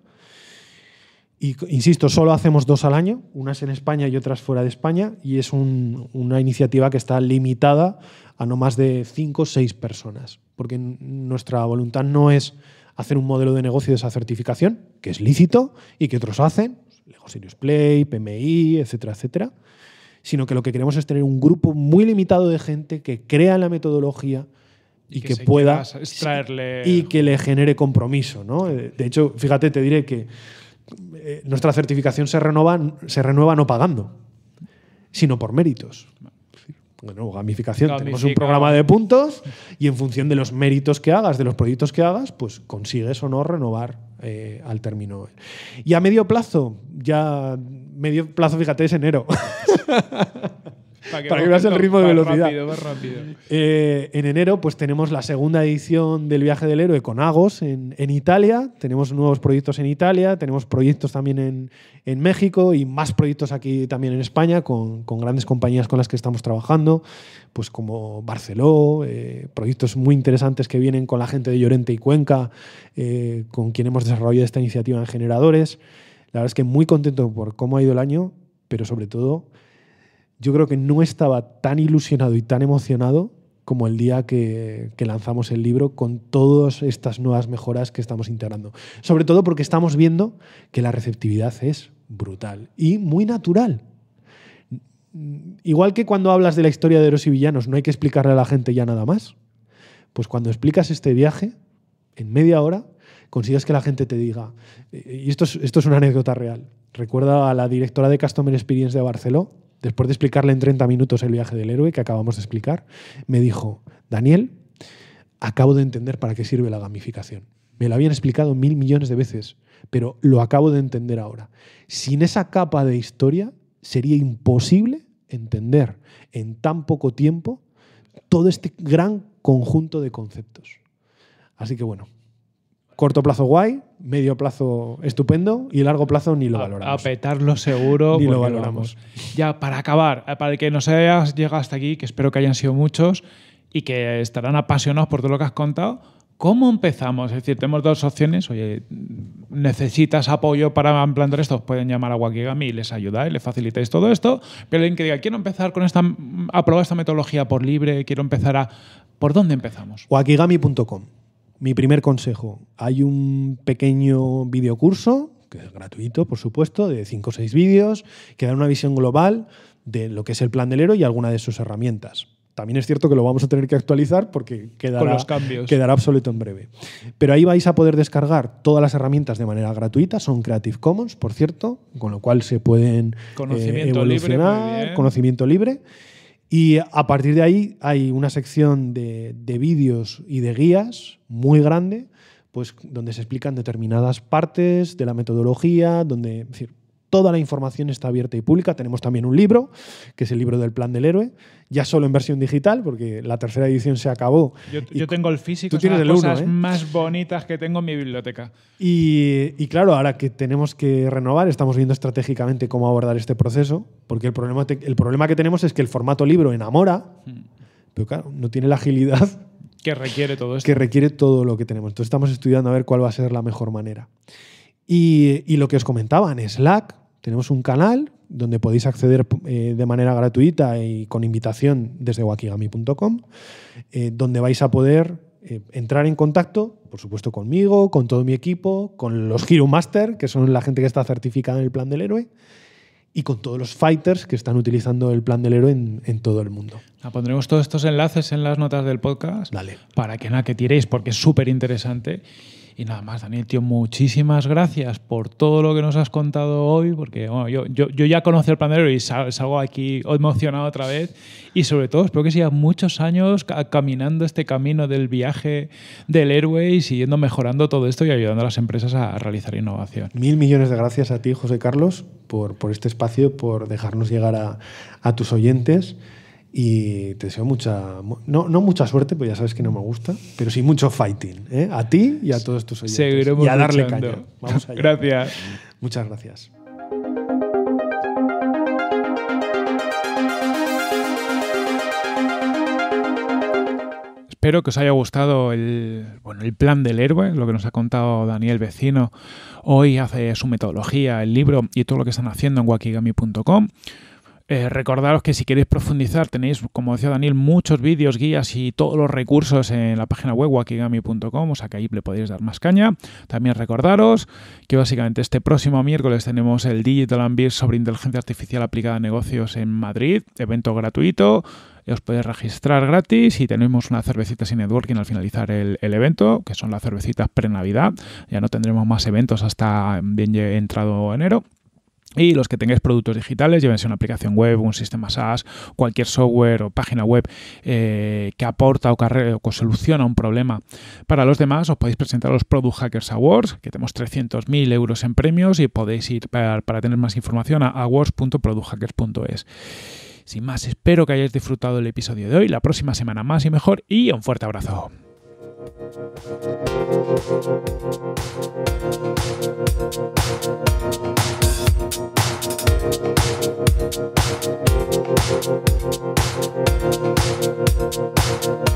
insisto, solo hacemos dos al año, unas en España y otras fuera de España, y es una iniciativa que está limitada a no más de cinco o seis personas, porque nuestra voluntad no es hacer un modelo de negocio de esa certificación, que es lícito y que otros hacen, Lego Serious Play, PMI, etcétera, etcétera, sino que lo que queremos es tener un grupo muy limitado de gente que crea la metodología, y, que, pueda extraerle... y que le genere compromiso. ¿no? De hecho, fíjate, te diré que eh, nuestra certificación se se renueva no pagando, sino por méritos. Bueno, gamificación. Tenemos un programa de puntos y en función de los méritos que hagas, de los proyectos que hagas, pues consigues o no renovar eh, al término. Y a medio plazo, ya medio plazo, fíjate, es enero. para que, veas el ritmo de velocidad. Eh, en enero, pues tenemos la segunda edición del Viaje del Héroe con Agos en, Italia. Tenemos nuevos proyectos en Italia, tenemos proyectos también en, México y más proyectos aquí también en España con, grandes compañías con las que estamos trabajando, pues como Barceló, eh, proyectos muy interesantes que vienen con la gente de Llorente y Cuenca, eh, con quien hemos desarrollado esta iniciativa en generadores. La verdad es que muy contento por cómo ha ido el año, pero sobre todo yo creo que no estaba tan ilusionado y tan emocionado como el día que, lanzamos el libro con todas estas nuevas mejoras que estamos integrando. Sobre todo porque estamos viendo que la receptividad es brutal y muy natural. Igual que cuando hablas de la historia de héroes y villanos, no hay que explicarle a la gente ya nada más. Pues cuando explicas este viaje, en media hora, consigues que la gente te diga, eh, y esto es, esto es una anécdota real, recuerda a la directora de Customer Experience de Barcelona, después de explicarle en 30 minutos el viaje del héroe que acabamos de explicar, me dijo, Daniel, acabo de entender para qué sirve la gamificación. Me lo habían explicado mil millones de veces, pero lo acabo de entender ahora. Sin esa capa de historia sería imposible entender en tan poco tiempo todo este gran conjunto de conceptos. Así que bueno, corto plazo guay, medio plazo estupendo y largo plazo ni lo valoramos. A seguro. ni lo valoramos. Ya, para acabar, eh, para el que nos haya llegado hasta aquí, que espero que hayan sido muchos y que estarán apasionados por todo lo que has contado, ¿cómo empezamos? Es decir, tenemos dos opciones. Oye, ¿necesitas apoyo para implantar esto? Pueden llamar a Wakigami y les ayudáis, les facilitáis todo esto. Pero alguien que diga, quiero empezar con esta, a probar esta metodología por libre, quiero empezar a... ¿Por dónde empezamos? Wakigami.com mi primer consejo, hay un pequeño videocurso, que es gratuito, por supuesto, de 5 o 6 vídeos, que da una visión global de lo que es el plan del héroe y alguna de sus herramientas. También es cierto que lo vamos a tener que actualizar porque quedará, los quedará obsoleto en breve. Pero ahí vais a poder descargar todas las herramientas de manera gratuita. Son Creative Commons, por cierto, con lo cual se pueden conocimiento eh, evolucionar. conocimiento libre. Y a partir de ahí hay una sección de, vídeos y de guías muy grande, pues donde se explican determinadas partes de la metodología, donde Toda la información está abierta y pública. Tenemos también un libro, que es el libro del plan del héroe, ya solo en versión digital, porque la tercera edición se acabó. Yo, tengo el físico, tú tienes las cosas ¿eh? más bonitas que tengo en mi biblioteca. Y, claro, ahora que tenemos que renovar, estamos viendo estratégicamente cómo abordar este proceso, porque el problema, el problema que tenemos es que el formato libro enamora, hmm. pero claro, no tiene la agilidad que requiere todo esto. Que requiere todo lo que tenemos. Entonces estamos estudiando a ver cuál va a ser la mejor manera. Y, lo que os comentaba, en Slack tenemos un canal donde podéis acceder eh, de manera gratuita y con invitación desde wakigami.com, eh, donde vais a poder eh, entrar en contacto, por supuesto, conmigo, con todo mi equipo, con los Hero Master, que son la gente que está certificada en el plan del héroe, y con todos los fighters que están utilizando el plan del héroe en, todo el mundo. pondremos todos estos enlaces en las notas del podcast para que nada, que tiréis, porque es súper interesante. Y nada más, Daniel, tío, muchísimas gracias por todo lo que nos has contado hoy, porque yo, yo, ya conocí el planero y salgo aquí emocionado otra vez. Y sobre todo, espero que sigas muchos años caminando este camino del viaje del héroe y siguiendo mejorando todo esto y ayudando a las empresas a realizar innovación. Mil millones de gracias a ti, José Carlos, por, por este espacio, por dejarnos llegar a, a tus oyentes. Y te deseo mucha, no, mucha suerte, pues ya sabes que no me gusta, pero sí mucho fighting, ¿eh? a ti y a todos tus oyentes. Seguiremos y a darle luchando. gracias. Muchas gracias. Espero que os haya gustado el, el plan del héroe, lo que nos ha contado Daniel Vecino. Hoy hace su metodología, el libro y todo lo que están haciendo en wakigami.com. Eh, recordaros que si queréis profundizar tenéis, como decía Daniel, muchos vídeos, guías y todos los recursos en la página web wakigami.com, o sea que ahí le podéis dar más caña. También recordaros que básicamente este próximo miércoles tenemos el Digital Ambir sobre inteligencia artificial aplicada a negocios en Madrid, evento gratuito os podéis registrar gratis y tenemos una cervecita sin networking al finalizar el, el evento, que son las cervecitas pre-Navidad. Ya no tendremos más eventos hasta bien entrado enero. Y los que tengáis productos digitales, llévense una aplicación web, un sistema SaaS, cualquier software o página web eh, que aporta o que, o soluciona un problema para los demás, os podéis presentar los Product Hackers Awards, que tenemos 300.000 euros en premios y podéis ir para, tener más información a awards.producthackers.es. Sin más, espero que hayáis disfrutado el episodio de hoy, la próxima semana más y mejor y un fuerte abrazo. Thank you.